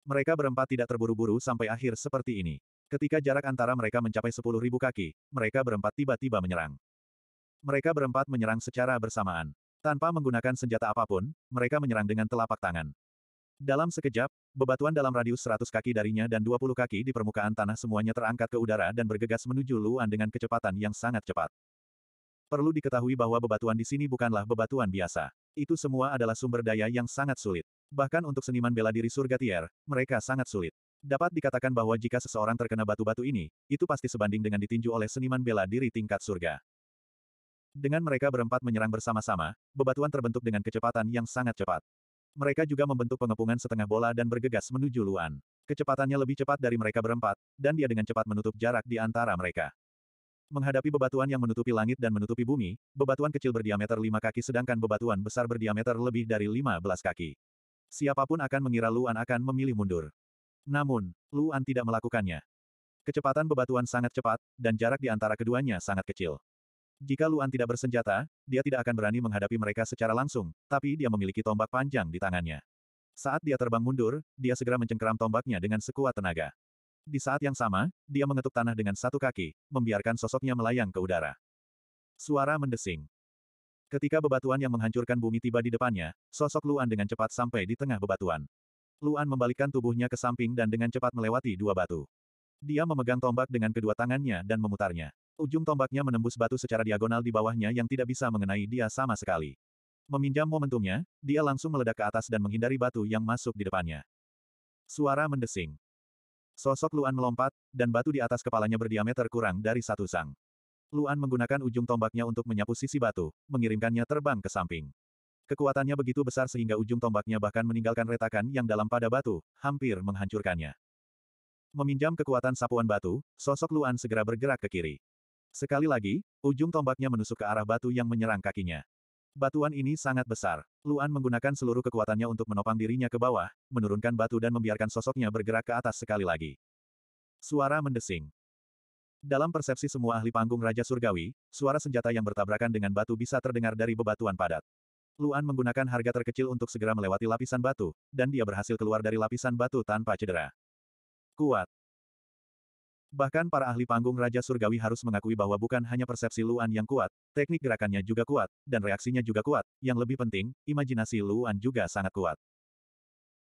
Mereka berempat tidak terburu-buru sampai akhir seperti ini. Ketika jarak antara mereka mencapai sepuluh ribu kaki, mereka berempat tiba-tiba menyerang. Mereka berempat menyerang secara bersamaan. Tanpa menggunakan senjata apapun, mereka menyerang dengan telapak tangan. Dalam sekejap, bebatuan dalam radius 100 kaki darinya dan 20 kaki di permukaan tanah semuanya terangkat ke udara dan bergegas menuju Luan dengan kecepatan yang sangat cepat. Perlu diketahui bahwa bebatuan di sini bukanlah bebatuan biasa. Itu semua adalah sumber daya yang sangat sulit. Bahkan untuk seniman bela diri surga tier, mereka sangat sulit. Dapat dikatakan bahwa jika seseorang terkena batu-batu ini, itu pasti sebanding dengan ditinju oleh seniman bela diri tingkat surga. Dengan mereka berempat menyerang bersama-sama, bebatuan terbentuk dengan kecepatan yang sangat cepat. Mereka juga membentuk pengepungan setengah bola dan bergegas menuju Luan. Kecepatannya lebih cepat dari mereka berempat, dan dia dengan cepat menutup jarak di antara mereka. Menghadapi bebatuan yang menutupi langit dan menutupi bumi, bebatuan kecil berdiameter lima kaki sedangkan bebatuan besar berdiameter lebih dari lima belas kaki. Siapapun akan mengira Luan akan memilih mundur. Namun, Luan tidak melakukannya. Kecepatan bebatuan sangat cepat, dan jarak di antara keduanya sangat kecil. Jika Luan tidak bersenjata, dia tidak akan berani menghadapi mereka secara langsung, tapi dia memiliki tombak panjang di tangannya. Saat dia terbang mundur, dia segera mencengkeram tombaknya dengan sekuat tenaga. Di saat yang sama, dia mengetuk tanah dengan satu kaki, membiarkan sosoknya melayang ke udara. Suara mendesing. Ketika bebatuan yang menghancurkan bumi tiba di depannya, sosok Luan dengan cepat sampai di tengah bebatuan. Luan membalikkan tubuhnya ke samping dan dengan cepat melewati dua batu. Dia memegang tombak dengan kedua tangannya dan memutarnya. Ujung tombaknya menembus batu secara diagonal di bawahnya yang tidak bisa mengenai dia sama sekali. Meminjam momentumnya, dia langsung meledak ke atas dan menghindari batu yang masuk di depannya. Suara mendesing. Sosok Luan melompat, dan batu di atas kepalanya berdiameter kurang dari satu sang. Luan menggunakan ujung tombaknya untuk menyapu sisi batu, mengirimkannya terbang ke samping. Kekuatannya begitu besar sehingga ujung tombaknya bahkan meninggalkan retakan yang dalam pada batu, hampir menghancurkannya. Meminjam kekuatan sapuan batu, sosok Luan segera bergerak ke kiri. Sekali lagi, ujung tombaknya menusuk ke arah batu yang menyerang kakinya. Batuan ini sangat besar. Luan menggunakan seluruh kekuatannya untuk menopang dirinya ke bawah, menurunkan batu dan membiarkan sosoknya bergerak ke atas sekali lagi. Suara mendesing. Dalam persepsi semua ahli panggung Raja Surgawi, suara senjata yang bertabrakan dengan batu bisa terdengar dari bebatuan padat. Luan menggunakan harga terkecil untuk segera melewati lapisan batu, dan dia berhasil keluar dari lapisan batu tanpa cedera. Kuat. Bahkan para ahli panggung Raja Surgawi harus mengakui bahwa bukan hanya persepsi Luan yang kuat, teknik gerakannya juga kuat, dan reaksinya juga kuat. Yang lebih penting, imajinasi Luan juga sangat kuat.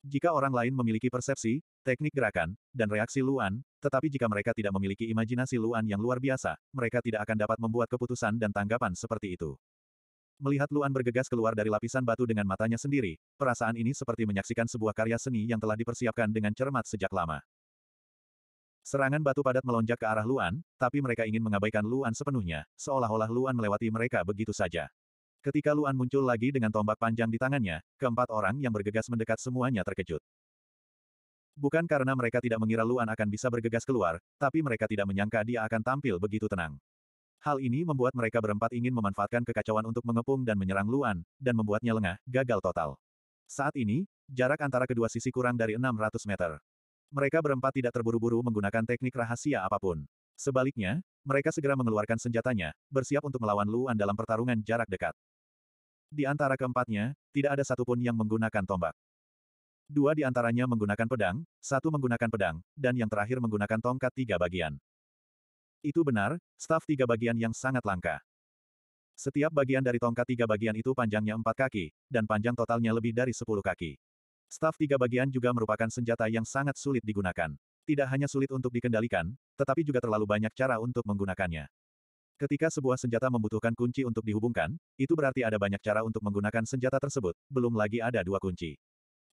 Jika orang lain memiliki persepsi, teknik gerakan, dan reaksi Luan, tetapi jika mereka tidak memiliki imajinasi Luan yang luar biasa, mereka tidak akan dapat membuat keputusan dan tanggapan seperti itu. Melihat Luan bergegas keluar dari lapisan batu dengan matanya sendiri, perasaan ini seperti menyaksikan sebuah karya seni yang telah dipersiapkan dengan cermat sejak lama. Serangan batu padat melonjak ke arah Luan, tapi mereka ingin mengabaikan Luan sepenuhnya, seolah-olah Luan melewati mereka begitu saja. Ketika Luan muncul lagi dengan tombak panjang di tangannya, keempat orang yang bergegas mendekat semuanya terkejut. Bukan karena mereka tidak mengira Luan akan bisa bergegas keluar, tapi mereka tidak menyangka dia akan tampil begitu tenang. Hal ini membuat mereka berempat ingin memanfaatkan kekacauan untuk mengepung dan menyerang Luan, dan membuatnya lengah, gagal total. Saat ini, jarak antara kedua sisi kurang dari 600 meter. Mereka berempat tidak terburu-buru menggunakan teknik rahasia apapun. Sebaliknya, mereka segera mengeluarkan senjatanya, bersiap untuk melawan Luan dalam pertarungan jarak dekat. Di antara keempatnya, tidak ada satupun yang menggunakan tombak. Dua di antaranya menggunakan pedang, satu menggunakan pedang, dan yang terakhir menggunakan tongkat tiga bagian. Itu benar, staf tiga bagian yang sangat langka. Setiap bagian dari tongkat tiga bagian itu panjangnya empat kaki, dan panjang totalnya lebih dari sepuluh kaki. Staf tiga bagian juga merupakan senjata yang sangat sulit digunakan. Tidak hanya sulit untuk dikendalikan, tetapi juga terlalu banyak cara untuk menggunakannya. Ketika sebuah senjata membutuhkan kunci untuk dihubungkan, itu berarti ada banyak cara untuk menggunakan senjata tersebut, belum lagi ada dua kunci.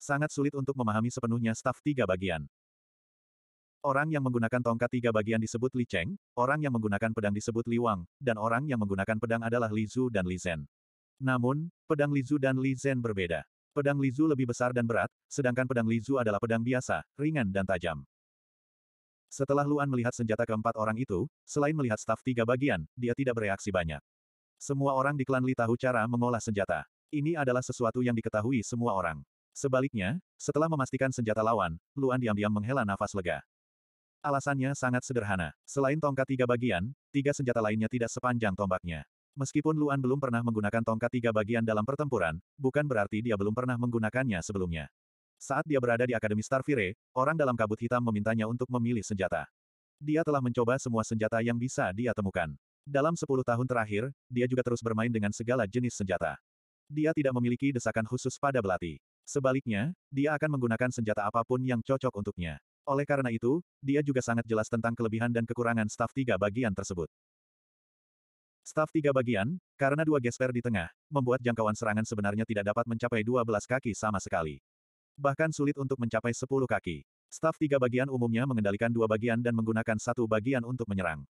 Sangat sulit untuk memahami sepenuhnya staf tiga bagian. Orang yang menggunakan tongkat tiga bagian disebut Li Cheng, orang yang menggunakan pedang disebut Li Wang, dan orang yang menggunakan pedang adalah Li Zhu dan Li Zhen. Namun, pedang Li Zhu dan Li Zhen berbeda. Pedang Lizu lebih besar dan berat, sedangkan pedang Lizu adalah pedang biasa, ringan dan tajam. Setelah Luan melihat senjata keempat orang itu, selain melihat staf tiga bagian, dia tidak bereaksi banyak. Semua orang di klan Li tahu cara mengolah senjata. Ini adalah sesuatu yang diketahui semua orang. Sebaliknya, setelah memastikan senjata lawan, Luan diam-diam menghela nafas lega. Alasannya sangat sederhana. Selain tongkat tiga bagian, tiga senjata lainnya tidak sepanjang tombaknya. Meskipun Luan belum pernah menggunakan tongkat tiga bagian dalam pertempuran, bukan berarti dia belum pernah menggunakannya sebelumnya. Saat dia berada di Akademi Starfire, orang dalam kabut hitam memintanya untuk memilih senjata. Dia telah mencoba semua senjata yang bisa dia temukan. Dalam sepuluh tahun terakhir, dia juga terus bermain dengan segala jenis senjata. Dia tidak memiliki desakan khusus pada belati. Sebaliknya, dia akan menggunakan senjata apapun yang cocok untuknya. Oleh karena itu, dia juga sangat jelas tentang kelebihan dan kekurangan staf tiga bagian tersebut. Staf tiga bagian, karena dua gesper di tengah, membuat jangkauan serangan sebenarnya tidak dapat mencapai 12 kaki sama sekali. Bahkan sulit untuk mencapai 10 kaki. Staf tiga bagian umumnya mengendalikan dua bagian dan menggunakan satu bagian untuk menyerang.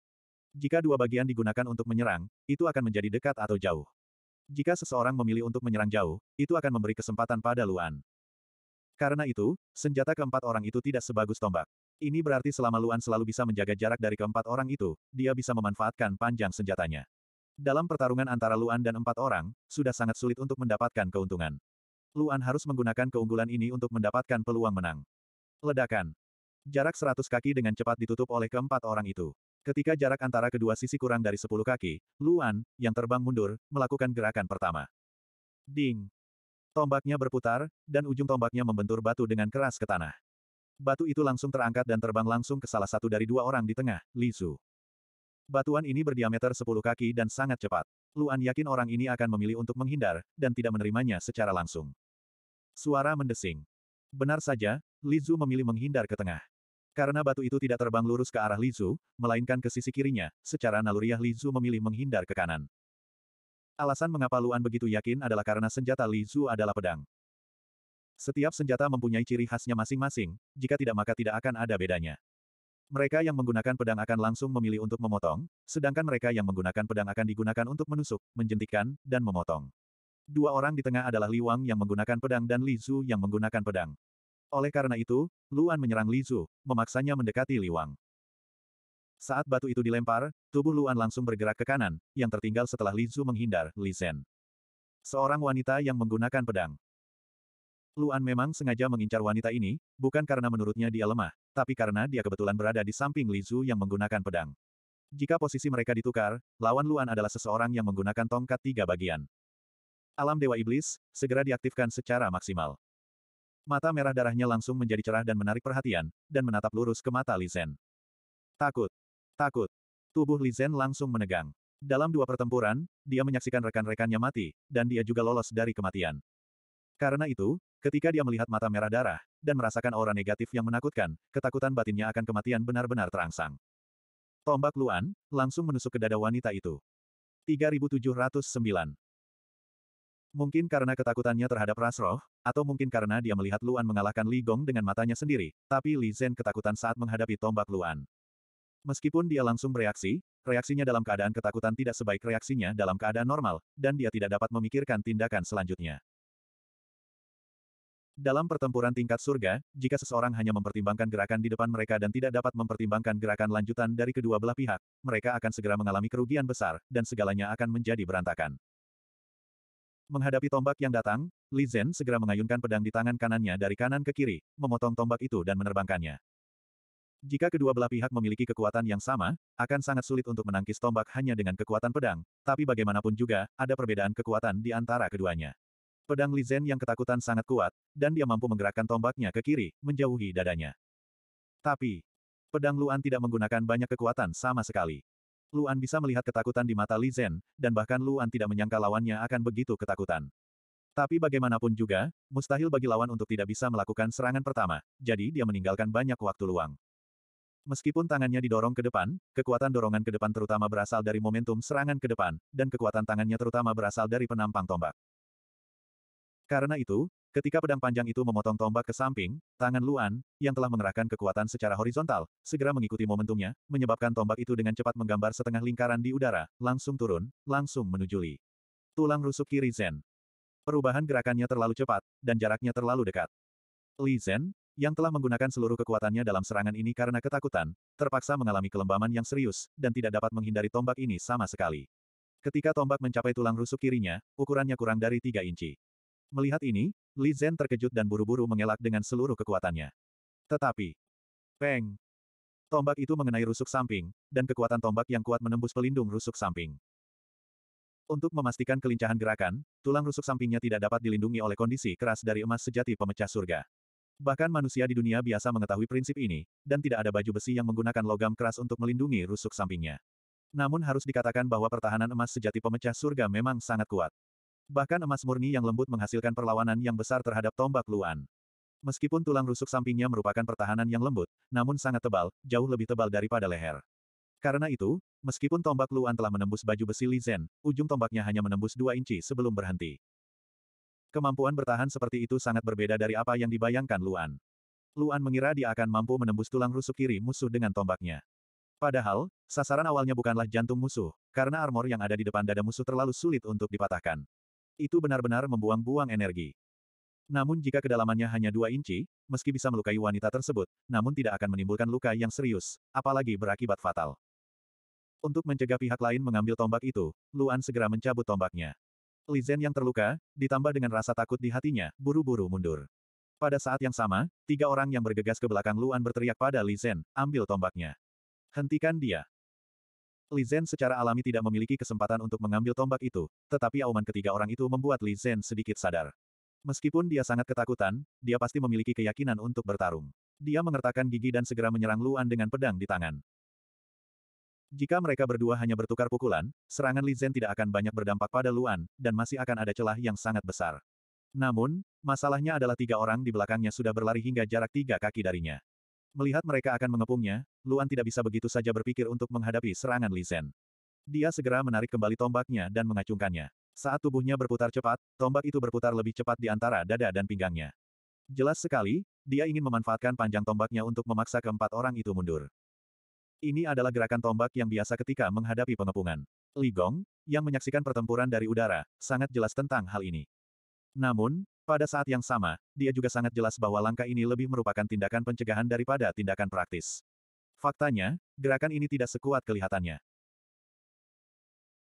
Jika dua bagian digunakan untuk menyerang, itu akan menjadi dekat atau jauh. Jika seseorang memilih untuk menyerang jauh, itu akan memberi kesempatan pada Luan. Karena itu, senjata keempat orang itu tidak sebagus tombak. Ini berarti selama Luan selalu bisa menjaga jarak dari keempat orang itu, dia bisa memanfaatkan panjang senjatanya. Dalam pertarungan antara Luan dan empat orang, sudah sangat sulit untuk mendapatkan keuntungan. Luan harus menggunakan keunggulan ini untuk mendapatkan peluang menang. Ledakan. Jarak 100 kaki dengan cepat ditutup oleh keempat orang itu. Ketika jarak antara kedua sisi kurang dari 10 kaki, Luan, yang terbang mundur, melakukan gerakan pertama. Ding. Tombaknya berputar, dan ujung tombaknya membentur batu dengan keras ke tanah. Batu itu langsung terangkat dan terbang langsung ke salah satu dari dua orang di tengah, Li Zhu. Batuan ini berdiameter 10 kaki dan sangat cepat. Luan yakin orang ini akan memilih untuk menghindar, dan tidak menerimanya secara langsung. Suara mendesing. Benar saja, Lizu memilih menghindar ke tengah. Karena batu itu tidak terbang lurus ke arah Lizu, melainkan ke sisi kirinya, secara naluriah Lizu memilih menghindar ke kanan. Alasan mengapa Luan begitu yakin adalah karena senjata Lizu adalah pedang. Setiap senjata mempunyai ciri khasnya masing-masing, jika tidak maka tidak akan ada bedanya. Mereka yang menggunakan pedang akan langsung memilih untuk memotong, sedangkan mereka yang menggunakan pedang akan digunakan untuk menusuk, menjentikan, dan memotong. Dua orang di tengah adalah Li Wang yang menggunakan pedang dan Li Zhu yang menggunakan pedang. Oleh karena itu, Luan menyerang Li Zhu, memaksanya mendekati Li Wang. Saat batu itu dilempar, tubuh Luan langsung bergerak ke kanan, yang tertinggal setelah Li Zhu menghindar, Li Zhen. Seorang wanita yang menggunakan pedang. Luan memang sengaja mengincar wanita ini, bukan karena menurutnya dia lemah, tapi karena dia kebetulan berada di samping Li Zhu yang menggunakan pedang. Jika posisi mereka ditukar, lawan Luan adalah seseorang yang menggunakan tongkat tiga bagian. Alam Dewa Iblis, segera diaktifkan secara maksimal. Mata merah darahnya langsung menjadi cerah dan menarik perhatian, dan menatap lurus ke mata Li Zhen. Takut. Takut. Tubuh Li Zhen langsung menegang. Dalam dua pertempuran, dia menyaksikan rekan-rekannya mati, dan dia juga lolos dari kematian. Karena itu, Ketika dia melihat mata merah darah, dan merasakan aura negatif yang menakutkan, ketakutan batinnya akan kematian benar-benar terangsang. Tombak Luan, langsung menusuk ke dada wanita itu. 3709 Mungkin karena ketakutannya terhadap Rasroh, atau mungkin karena dia melihat Luan mengalahkan Li Gong dengan matanya sendiri, tapi Li Zhen ketakutan saat menghadapi tombak Luan. Meskipun dia langsung bereaksi, reaksinya dalam keadaan ketakutan tidak sebaik reaksinya dalam keadaan normal, dan dia tidak dapat memikirkan tindakan selanjutnya. Dalam pertempuran tingkat surga, jika seseorang hanya mempertimbangkan gerakan di depan mereka dan tidak dapat mempertimbangkan gerakan lanjutan dari kedua belah pihak, mereka akan segera mengalami kerugian besar, dan segalanya akan menjadi berantakan. Menghadapi tombak yang datang, Li Zhen segera mengayunkan pedang di tangan kanannya dari kanan ke kiri, memotong tombak itu dan menerbangkannya. Jika kedua belah pihak memiliki kekuatan yang sama, akan sangat sulit untuk menangkis tombak hanya dengan kekuatan pedang, tapi bagaimanapun juga, ada perbedaan kekuatan di antara keduanya. Pedang Li Zhen yang ketakutan sangat kuat, dan dia mampu menggerakkan tombaknya ke kiri, menjauhi dadanya. Tapi, pedang Luan tidak menggunakan banyak kekuatan sama sekali. Luan bisa melihat ketakutan di mata Li Zhen, dan bahkan Luan tidak menyangka lawannya akan begitu ketakutan. Tapi bagaimanapun juga, mustahil bagi lawan untuk tidak bisa melakukan serangan pertama, jadi dia meninggalkan banyak waktu luang. Meskipun tangannya didorong ke depan, kekuatan dorongan ke depan terutama berasal dari momentum serangan ke depan, dan kekuatan tangannya terutama berasal dari penampang tombak. Karena itu, ketika pedang panjang itu memotong tombak ke samping, tangan Luan, yang telah mengerahkan kekuatan secara horizontal, segera mengikuti momentumnya, menyebabkan tombak itu dengan cepat menggambar setengah lingkaran di udara, langsung turun, langsung menuju Li. Tulang rusuk kiri Zen. Perubahan gerakannya terlalu cepat, dan jaraknya terlalu dekat. Li Zen, yang telah menggunakan seluruh kekuatannya dalam serangan ini karena ketakutan, terpaksa mengalami kelembaman yang serius, dan tidak dapat menghindari tombak ini sama sekali. Ketika tombak mencapai tulang rusuk kirinya, ukurannya kurang dari 3 inci. Melihat ini, Li Zhen terkejut dan buru-buru mengelak dengan seluruh kekuatannya. Tetapi, peng! Tombak itu mengenai rusuk samping, dan kekuatan tombak yang kuat menembus pelindung rusuk samping. Untuk memastikan kelincahan gerakan, tulang rusuk sampingnya tidak dapat dilindungi oleh kondisi keras dari emas sejati pemecah surga. Bahkan manusia di dunia biasa mengetahui prinsip ini, dan tidak ada baju besi yang menggunakan logam keras untuk melindungi rusuk sampingnya. Namun harus dikatakan bahwa pertahanan emas sejati pemecah surga memang sangat kuat. Bahkan emas murni yang lembut menghasilkan perlawanan yang besar terhadap tombak Luan. Meskipun tulang rusuk sampingnya merupakan pertahanan yang lembut, namun sangat tebal, jauh lebih tebal daripada leher. Karena itu, meskipun tombak Luan telah menembus baju besi Li Zhen, ujung tombaknya hanya menembus dua inci sebelum berhenti. Kemampuan bertahan seperti itu sangat berbeda dari apa yang dibayangkan Luan. Luan mengira dia akan mampu menembus tulang rusuk kiri musuh dengan tombaknya. Padahal, sasaran awalnya bukanlah jantung musuh, karena armor yang ada di depan dada musuh terlalu sulit untuk dipatahkan. Itu benar-benar membuang-buang energi. Namun jika kedalamannya hanya dua inci, meski bisa melukai wanita tersebut, namun tidak akan menimbulkan luka yang serius, apalagi berakibat fatal. Untuk mencegah pihak lain mengambil tombak itu, Luan segera mencabut tombaknya. Li Zhen yang terluka, ditambah dengan rasa takut di hatinya, buru-buru mundur. Pada saat yang sama, tiga orang yang bergegas ke belakang Luan berteriak pada Li Zhen, ambil tombaknya. Hentikan dia. Li Zhen secara alami tidak memiliki kesempatan untuk mengambil tombak itu, tetapi auman ketiga orang itu membuat Li Zhen sedikit sadar. Meskipun dia sangat ketakutan, dia pasti memiliki keyakinan untuk bertarung. Dia mengertakkan gigi dan segera menyerang Luan dengan pedang di tangan. Jika mereka berdua hanya bertukar pukulan, serangan Li Zhen tidak akan banyak berdampak pada Luan, dan masih akan ada celah yang sangat besar. Namun, masalahnya adalah tiga orang di belakangnya sudah berlari hingga jarak tiga kaki darinya. Melihat mereka akan mengepungnya, Luan tidak bisa begitu saja berpikir untuk menghadapi serangan Li Zhen. Dia segera menarik kembali tombaknya dan mengacungkannya. Saat tubuhnya berputar cepat, tombak itu berputar lebih cepat di antara dada dan pinggangnya. Jelas sekali, dia ingin memanfaatkan panjang tombaknya untuk memaksa keempat orang itu mundur. Ini adalah gerakan tombak yang biasa ketika menghadapi pengepungan. Li Gong, yang menyaksikan pertempuran dari udara, sangat jelas tentang hal ini. Namun, pada saat yang sama, dia juga sangat jelas bahwa langkah ini lebih merupakan tindakan pencegahan daripada tindakan praktis. Faktanya, gerakan ini tidak sekuat kelihatannya.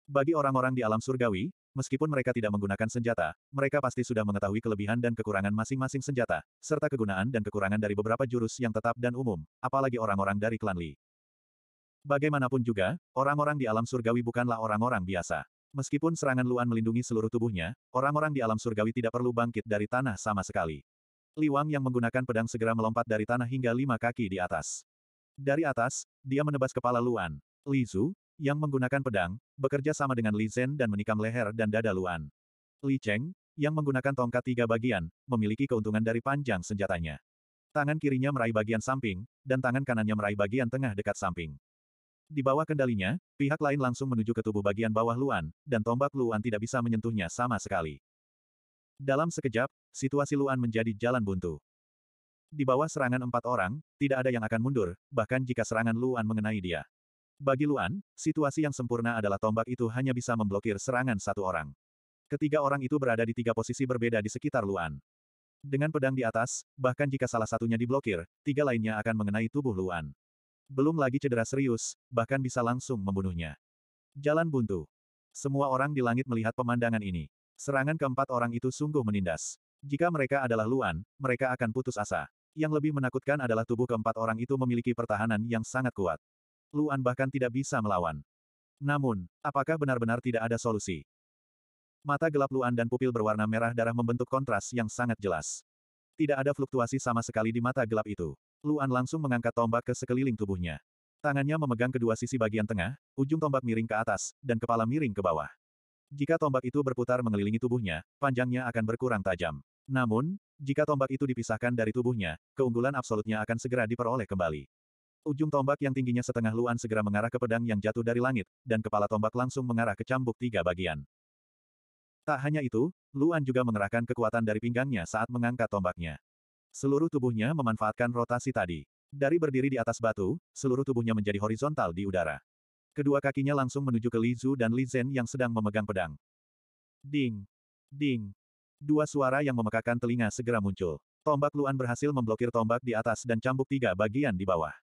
Bagi orang-orang di alam surgawi, meskipun mereka tidak menggunakan senjata, mereka pasti sudah mengetahui kelebihan dan kekurangan masing-masing senjata, serta kegunaan dan kekurangan dari beberapa jurus yang tetap dan umum, apalagi orang-orang dari klan Li. Bagaimanapun juga, orang-orang di alam surgawi bukanlah orang-orang biasa. Meskipun serangan Luan melindungi seluruh tubuhnya, orang-orang di alam surgawi tidak perlu bangkit dari tanah sama sekali. Liwang yang menggunakan pedang segera melompat dari tanah hingga lima kaki di atas. Dari atas, dia menebas kepala Luan. Li Zhu, yang menggunakan pedang, bekerja sama dengan Li Zhen dan menikam leher dan dada Luan. Li Cheng, yang menggunakan tongkat tiga bagian, memiliki keuntungan dari panjang senjatanya. Tangan kirinya meraih bagian samping, dan tangan kanannya meraih bagian tengah dekat samping. Di bawah kendalinya, pihak lain langsung menuju ke tubuh bagian bawah Luan, dan tombak Luan tidak bisa menyentuhnya sama sekali. Dalam sekejap, situasi Luan menjadi jalan buntu. Di bawah serangan empat orang, tidak ada yang akan mundur, bahkan jika serangan Luan mengenai dia. Bagi Luan, situasi yang sempurna adalah tombak itu hanya bisa memblokir serangan satu orang. Ketiga orang itu berada di tiga posisi berbeda di sekitar Luan. Dengan pedang di atas, bahkan jika salah satunya diblokir, tiga lainnya akan mengenai tubuh Luan. Belum lagi cedera serius, bahkan bisa langsung membunuhnya. Jalan buntu. Semua orang di langit melihat pemandangan ini. Serangan keempat orang itu sungguh menindas. Jika mereka adalah Luan, mereka akan putus asa. Yang lebih menakutkan adalah tubuh keempat orang itu memiliki pertahanan yang sangat kuat. Luan bahkan tidak bisa melawan. Namun, apakah benar-benar tidak ada solusi? Mata gelap Luan dan pupil berwarna merah darah membentuk kontras yang sangat jelas. Tidak ada fluktuasi sama sekali di mata gelap itu. Luan langsung mengangkat tombak ke sekeliling tubuhnya. Tangannya memegang kedua sisi bagian tengah, ujung tombak miring ke atas, dan kepala miring ke bawah. Jika tombak itu berputar mengelilingi tubuhnya, panjangnya akan berkurang tajam. Namun, jika tombak itu dipisahkan dari tubuhnya, keunggulan absolutnya akan segera diperoleh kembali. Ujung tombak yang tingginya setengah luan segera mengarah ke pedang yang jatuh dari langit, dan kepala tombak langsung mengarah ke cambuk tiga bagian. Tak hanya itu, Luan juga mengerahkan kekuatan dari pinggangnya saat mengangkat tombaknya. Seluruh tubuhnya memanfaatkan rotasi tadi. Dari berdiri di atas batu, seluruh tubuhnya menjadi horizontal di udara. Kedua kakinya langsung menuju ke Li Zhu dan Li Zhen yang sedang memegang pedang. Ding! Ding! Dua suara yang memekakan telinga segera muncul. Tombak Luan berhasil memblokir tombak di atas dan cambuk tiga bagian di bawah.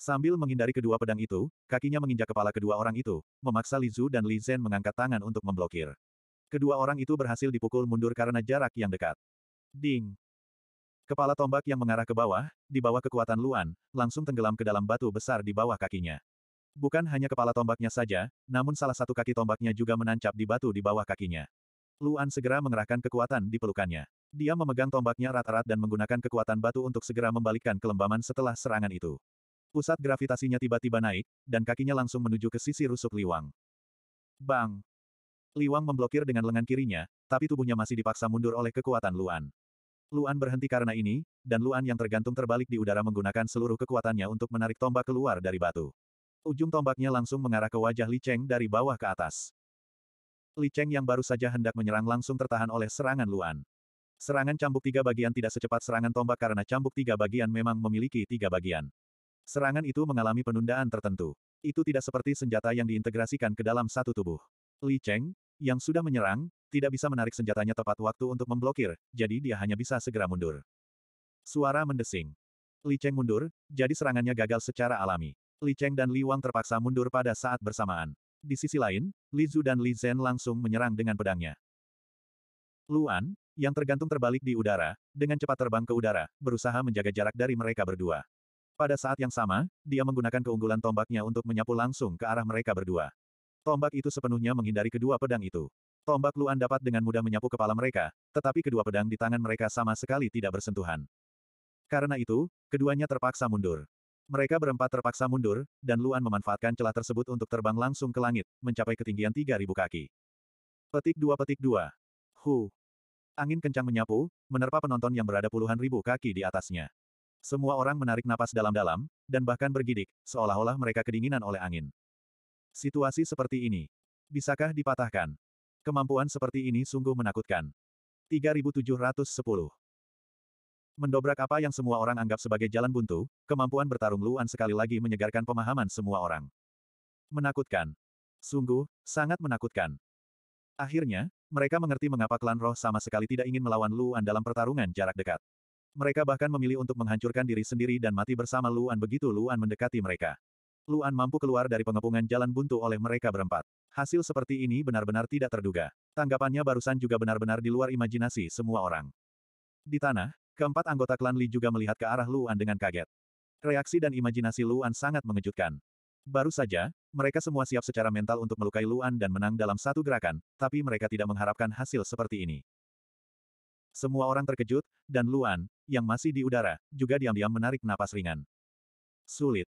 Sambil menghindari kedua pedang itu, kakinya menginjak kepala kedua orang itu, memaksa Li Zhu dan Li Zhen mengangkat tangan untuk memblokir. Kedua orang itu berhasil dipukul mundur karena jarak yang dekat. Ding! Kepala tombak yang mengarah ke bawah, di bawah kekuatan Luan, langsung tenggelam ke dalam batu besar di bawah kakinya. Bukan hanya kepala tombaknya saja, namun salah satu kaki tombaknya juga menancap di batu di bawah kakinya. Luan segera mengerahkan kekuatan di pelukannya. Dia memegang tombaknya rat-rat dan menggunakan kekuatan batu untuk segera membalikkan kelembaman setelah serangan itu. Pusat gravitasinya tiba-tiba naik, dan kakinya langsung menuju ke sisi rusuk Liwang. Bang! Liwang memblokir dengan lengan kirinya, tapi tubuhnya masih dipaksa mundur oleh kekuatan Luan. Luan berhenti karena ini, dan Luan yang tergantung terbalik di udara menggunakan seluruh kekuatannya untuk menarik tombak keluar dari batu. Ujung tombaknya langsung mengarah ke wajah Li Cheng dari bawah ke atas. Li Cheng yang baru saja hendak menyerang langsung tertahan oleh serangan Luan. Serangan cambuk tiga bagian tidak secepat serangan tombak karena cambuk tiga bagian memang memiliki tiga bagian. Serangan itu mengalami penundaan tertentu. Itu tidak seperti senjata yang diintegrasikan ke dalam satu tubuh. Li Cheng, yang sudah menyerang, tidak bisa menarik senjatanya tepat waktu untuk memblokir, jadi dia hanya bisa segera mundur. Suara mendesing. Li Cheng mundur, jadi serangannya gagal secara alami. Li Cheng dan Li Wang terpaksa mundur pada saat bersamaan. Di sisi lain, Li Zhu dan Li Zhen langsung menyerang dengan pedangnya. Luan, yang tergantung terbalik di udara, dengan cepat terbang ke udara, berusaha menjaga jarak dari mereka berdua. Pada saat yang sama, dia menggunakan keunggulan tombaknya untuk menyapu langsung ke arah mereka berdua. Tombak itu sepenuhnya menghindari kedua pedang itu. Tombak Luan dapat dengan mudah menyapu kepala mereka, tetapi kedua pedang di tangan mereka sama sekali tidak bersentuhan. Karena itu, keduanya terpaksa mundur. Mereka berempat terpaksa mundur, dan Luan memanfaatkan celah tersebut untuk terbang langsung ke langit, mencapai ketinggian 3.000 kaki. Petik dua petik dua. Hu. Angin kencang menyapu, menerpa penonton yang berada puluhan ribu kaki di atasnya. Semua orang menarik napas dalam-dalam, dan bahkan bergidik, seolah-olah mereka kedinginan oleh angin. Situasi seperti ini. Bisakah dipatahkan? Kemampuan seperti ini sungguh menakutkan. 3710. Mendobrak apa yang semua orang anggap sebagai jalan buntu, kemampuan bertarung Luan sekali lagi menyegarkan pemahaman semua orang. Menakutkan. Sungguh, sangat menakutkan. Akhirnya, mereka mengerti mengapa klan roh sama sekali tidak ingin melawan Luan dalam pertarungan jarak dekat. Mereka bahkan memilih untuk menghancurkan diri sendiri dan mati bersama Luan begitu Luan mendekati mereka. Luan mampu keluar dari pengepungan jalan buntu oleh mereka berempat. Hasil seperti ini benar-benar tidak terduga. Tanggapannya barusan juga benar-benar di luar imajinasi semua orang. Di tanah, keempat anggota klan Li juga melihat ke arah Luan dengan kaget. Reaksi dan imajinasi Luan sangat mengejutkan. Baru saja, mereka semua siap secara mental untuk melukai Luan dan menang dalam satu gerakan, tapi mereka tidak mengharapkan hasil seperti ini. Semua orang terkejut, dan Luan, yang masih di udara, juga diam-diam menarik napas ringan. Sulit.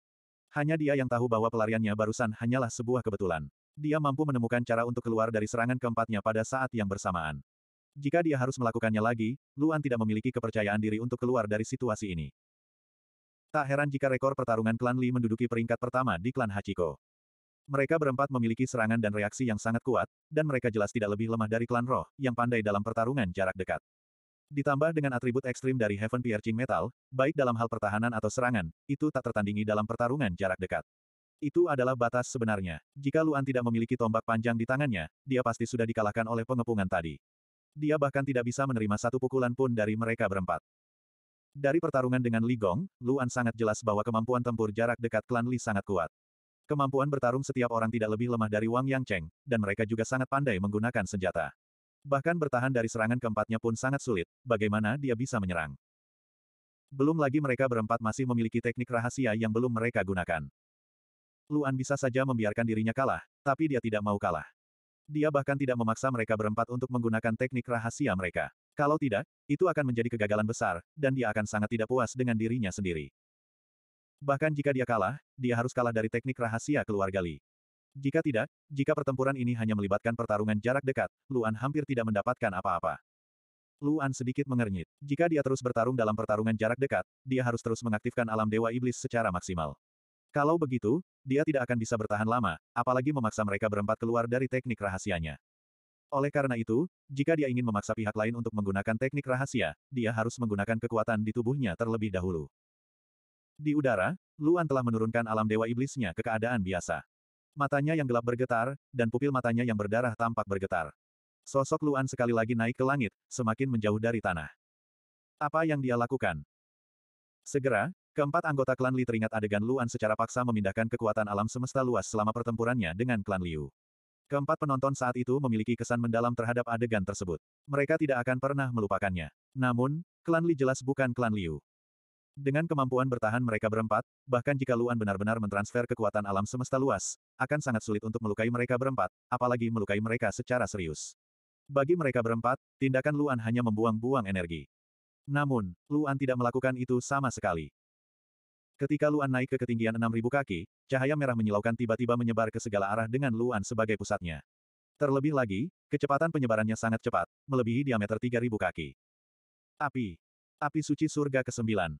Hanya dia yang tahu bahwa pelariannya barusan hanyalah sebuah kebetulan. Dia mampu menemukan cara untuk keluar dari serangan keempatnya pada saat yang bersamaan. Jika dia harus melakukannya lagi, Luan tidak memiliki kepercayaan diri untuk keluar dari situasi ini. Tak heran jika rekor pertarungan klan Li menduduki peringkat pertama di klan Hachiko. Mereka berempat memiliki serangan dan reaksi yang sangat kuat, dan mereka jelas tidak lebih lemah dari klan roh, yang pandai dalam pertarungan jarak dekat. Ditambah dengan atribut ekstrim dari Heaven Piercing Metal, baik dalam hal pertahanan atau serangan, itu tak tertandingi dalam pertarungan jarak dekat. Itu adalah batas sebenarnya. Jika Luan tidak memiliki tombak panjang di tangannya, dia pasti sudah dikalahkan oleh pengepungan tadi. Dia bahkan tidak bisa menerima satu pukulan pun dari mereka berempat. Dari pertarungan dengan Li Gong, Luan sangat jelas bahwa kemampuan tempur jarak dekat klan Li sangat kuat. Kemampuan bertarung setiap orang tidak lebih lemah dari Wang Yang Cheng, dan mereka juga sangat pandai menggunakan senjata. Bahkan bertahan dari serangan keempatnya pun sangat sulit, bagaimana dia bisa menyerang. Belum lagi mereka berempat masih memiliki teknik rahasia yang belum mereka gunakan. Luan bisa saja membiarkan dirinya kalah, tapi dia tidak mau kalah. Dia bahkan tidak memaksa mereka berempat untuk menggunakan teknik rahasia mereka. Kalau tidak, itu akan menjadi kegagalan besar, dan dia akan sangat tidak puas dengan dirinya sendiri. Bahkan jika dia kalah, dia harus kalah dari teknik rahasia keluarga Li. Jika tidak, jika pertempuran ini hanya melibatkan pertarungan jarak dekat, Luan hampir tidak mendapatkan apa-apa. Luan sedikit mengernyit. Jika dia terus bertarung dalam pertarungan jarak dekat, dia harus terus mengaktifkan alam dewa iblis secara maksimal. Kalau begitu, dia tidak akan bisa bertahan lama, apalagi memaksa mereka berempat keluar dari teknik rahasianya. Oleh karena itu, jika dia ingin memaksa pihak lain untuk menggunakan teknik rahasia, dia harus menggunakan kekuatan di tubuhnya terlebih dahulu. Di udara, Luan telah menurunkan alam dewa iblisnya ke keadaan biasa. Matanya yang gelap bergetar, dan pupil matanya yang berdarah tampak bergetar. Sosok Luan sekali lagi naik ke langit, semakin menjauh dari tanah. Apa yang dia lakukan? Segera, keempat anggota klan Li teringat adegan Luan secara paksa memindahkan kekuatan alam semesta luas selama pertempurannya dengan klan Liu. Keempat penonton saat itu memiliki kesan mendalam terhadap adegan tersebut. Mereka tidak akan pernah melupakannya. Namun, klan Li jelas bukan klan Liu. Dengan kemampuan bertahan mereka berempat, bahkan jika Luan benar-benar mentransfer kekuatan alam semesta luas, akan sangat sulit untuk melukai mereka berempat, apalagi melukai mereka secara serius. Bagi mereka berempat, tindakan Luan hanya membuang-buang energi. Namun, Luan tidak melakukan itu sama sekali. Ketika Luan naik ke ketinggian 6.000 kaki, cahaya merah menyilaukan tiba-tiba menyebar ke segala arah dengan Luan sebagai pusatnya. Terlebih lagi, kecepatan penyebarannya sangat cepat, melebihi diameter 3.000 kaki. Api. Api suci surga ke-9.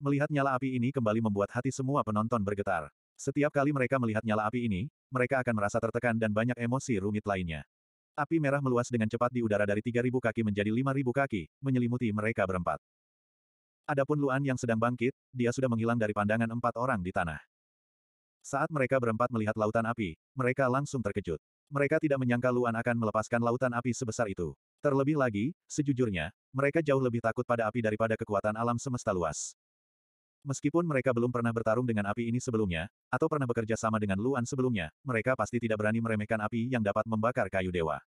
Melihat nyala api ini kembali membuat hati semua penonton bergetar. Setiap kali mereka melihat nyala api ini, mereka akan merasa tertekan dan banyak emosi rumit lainnya. Api merah meluas dengan cepat di udara dari 3.000 kaki menjadi 5.000 kaki, menyelimuti mereka berempat. Adapun Luan yang sedang bangkit, dia sudah menghilang dari pandangan empat orang di tanah. Saat mereka berempat melihat lautan api, mereka langsung terkejut. Mereka tidak menyangka Luan akan melepaskan lautan api sebesar itu. Terlebih lagi, sejujurnya, mereka jauh lebih takut pada api daripada kekuatan alam semesta luas. Meskipun mereka belum pernah bertarung dengan api ini sebelumnya, atau pernah bekerja sama dengan Luan sebelumnya, mereka pasti tidak berani meremehkan api yang dapat membakar kayu dewa.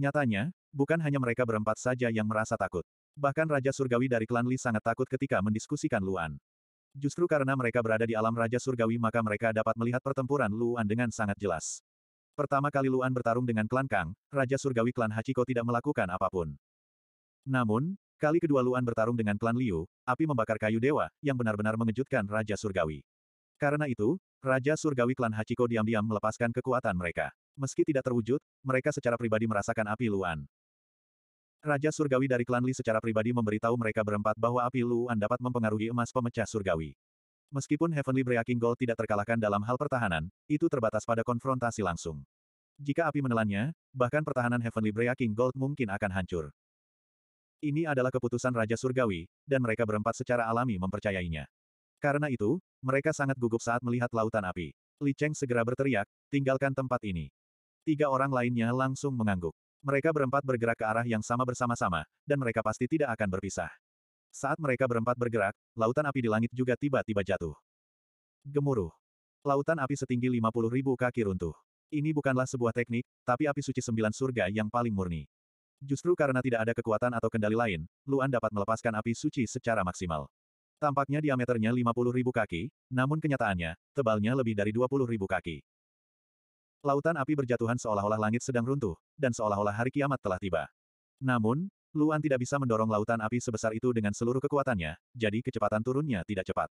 Nyatanya, bukan hanya mereka berempat saja yang merasa takut. Bahkan Raja Surgawi dari klan Li sangat takut ketika mendiskusikan Luan. Justru karena mereka berada di alam Raja Surgawi maka mereka dapat melihat pertempuran Luan dengan sangat jelas. Pertama kali Luan bertarung dengan klan Kang, Raja Surgawi klan Hachiko tidak melakukan apapun. Namun, Kali kedua Luan bertarung dengan klan Liu, api membakar kayu dewa, yang benar-benar mengejutkan Raja Surgawi. Karena itu, Raja Surgawi klan Hachiko diam-diam melepaskan kekuatan mereka. Meski tidak terwujud, mereka secara pribadi merasakan api Luan. Raja Surgawi dari klan Li secara pribadi memberitahu mereka berempat bahwa api Luan dapat mempengaruhi emas pemecah Surgawi. Meskipun Heavenly Breaking Gold tidak terkalahkan dalam hal pertahanan, itu terbatas pada konfrontasi langsung. Jika api menelannya, bahkan pertahanan Heavenly Breaking Gold mungkin akan hancur. Ini adalah keputusan Raja Surgawi, dan mereka berempat secara alami mempercayainya. Karena itu, mereka sangat gugup saat melihat lautan api. Li Cheng segera berteriak, tinggalkan tempat ini. Tiga orang lainnya langsung mengangguk. Mereka berempat bergerak ke arah yang sama bersama-sama, dan mereka pasti tidak akan berpisah. Saat mereka berempat bergerak, lautan api di langit juga tiba-tiba jatuh. Gemuruh. Lautan api setinggi 50.000 kaki runtuh. Ini bukanlah sebuah teknik, tapi api suci sembilan surga yang paling murni. Justru karena tidak ada kekuatan atau kendali lain, Luan dapat melepaskan api suci secara maksimal. Tampaknya diameternya 50.000 kaki, namun kenyataannya, tebalnya lebih dari 20.000 kaki. Lautan api berjatuhan seolah-olah langit sedang runtuh, dan seolah-olah hari kiamat telah tiba. Namun, Luan tidak bisa mendorong lautan api sebesar itu dengan seluruh kekuatannya, jadi kecepatan turunnya tidak cepat.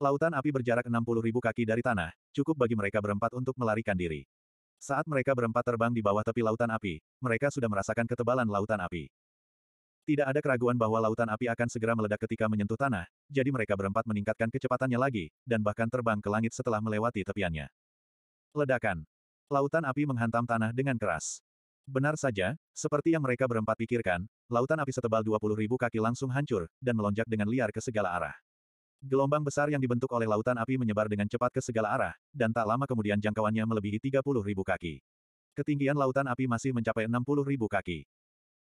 Lautan api berjarak 60.000 kaki dari tanah, cukup bagi mereka berempat untuk melarikan diri. Saat mereka berempat terbang di bawah tepi lautan api, mereka sudah merasakan ketebalan lautan api. Tidak ada keraguan bahwa lautan api akan segera meledak ketika menyentuh tanah, jadi mereka berempat meningkatkan kecepatannya lagi, dan bahkan terbang ke langit setelah melewati tepiannya. Ledakan. Lautan api menghantam tanah dengan keras. Benar saja, seperti yang mereka berempat pikirkan, lautan api setebal 20.000 kaki langsung hancur, dan melonjak dengan liar ke segala arah. Gelombang besar yang dibentuk oleh lautan api menyebar dengan cepat ke segala arah, dan tak lama kemudian jangkauannya melebihi ribu kaki. Ketinggian lautan api masih mencapai ribu kaki.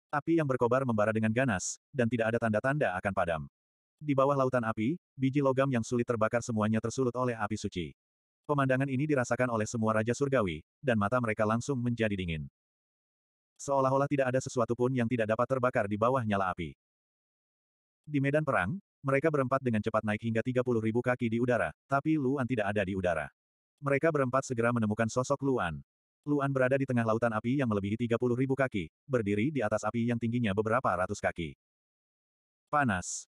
Api yang berkobar membara dengan ganas, dan tidak ada tanda-tanda akan padam. Di bawah lautan api, biji logam yang sulit terbakar semuanya tersulut oleh api suci. Pemandangan ini dirasakan oleh semua Raja Surgawi, dan mata mereka langsung menjadi dingin. Seolah-olah tidak ada sesuatu pun yang tidak dapat terbakar di bawah nyala api. Di medan perang, mereka berempat dengan cepat naik hingga 30 ribu kaki di udara, tapi Luan tidak ada di udara. Mereka berempat segera menemukan sosok Luan. Luan berada di tengah lautan api yang melebihi 30 ribu kaki, berdiri di atas api yang tingginya beberapa ratus kaki. Panas.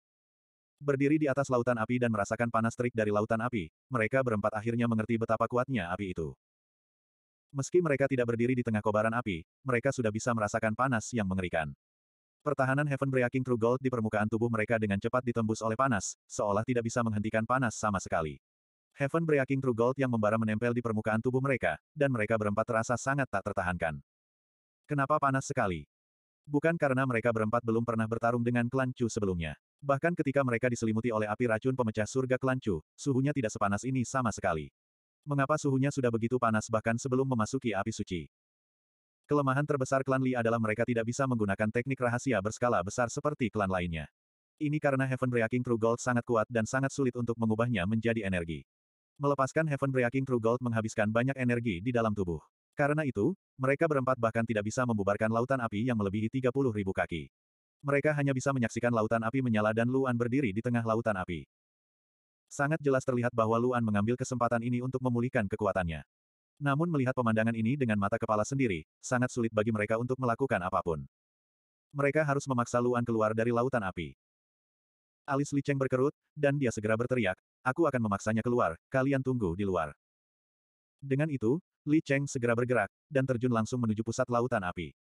Berdiri di atas lautan api dan merasakan panas terik dari lautan api, mereka berempat akhirnya mengerti betapa kuatnya api itu. Meski mereka tidak berdiri di tengah kobaran api, mereka sudah bisa merasakan panas yang mengerikan. Pertahanan Heaven Breaking True Gold di permukaan tubuh mereka dengan cepat ditembus oleh panas, seolah tidak bisa menghentikan panas sama sekali. Heaven Breaking True Gold yang membara menempel di permukaan tubuh mereka, dan mereka berempat terasa sangat tak tertahankan. Kenapa panas sekali? Bukan karena mereka berempat belum pernah bertarung dengan klan Chu sebelumnya. Bahkan ketika mereka diselimuti oleh api racun pemecah surga klan Chu, suhunya tidak sepanas ini sama sekali. Mengapa suhunya sudah begitu panas bahkan sebelum memasuki api suci? Kelemahan terbesar klan Li adalah mereka tidak bisa menggunakan teknik rahasia berskala besar seperti klan lainnya. Ini karena Heaven Breaking True Gold sangat kuat dan sangat sulit untuk mengubahnya menjadi energi. Melepaskan Heaven Breaking True Gold menghabiskan banyak energi di dalam tubuh. Karena itu, mereka berempat bahkan tidak bisa membubarkan lautan api yang melebihi 30 ribu kaki. Mereka hanya bisa menyaksikan lautan api menyala dan Luan berdiri di tengah lautan api. Sangat jelas terlihat bahwa Luan mengambil kesempatan ini untuk memulihkan kekuatannya. Namun melihat pemandangan ini dengan mata kepala sendiri, sangat sulit bagi mereka untuk melakukan apapun. Mereka harus memaksa Luan keluar dari lautan api. Alis Li Cheng berkerut, dan dia segera berteriak, aku akan memaksanya keluar, kalian tunggu di luar. Dengan itu, Li Cheng segera bergerak, dan terjun langsung menuju pusat lautan api.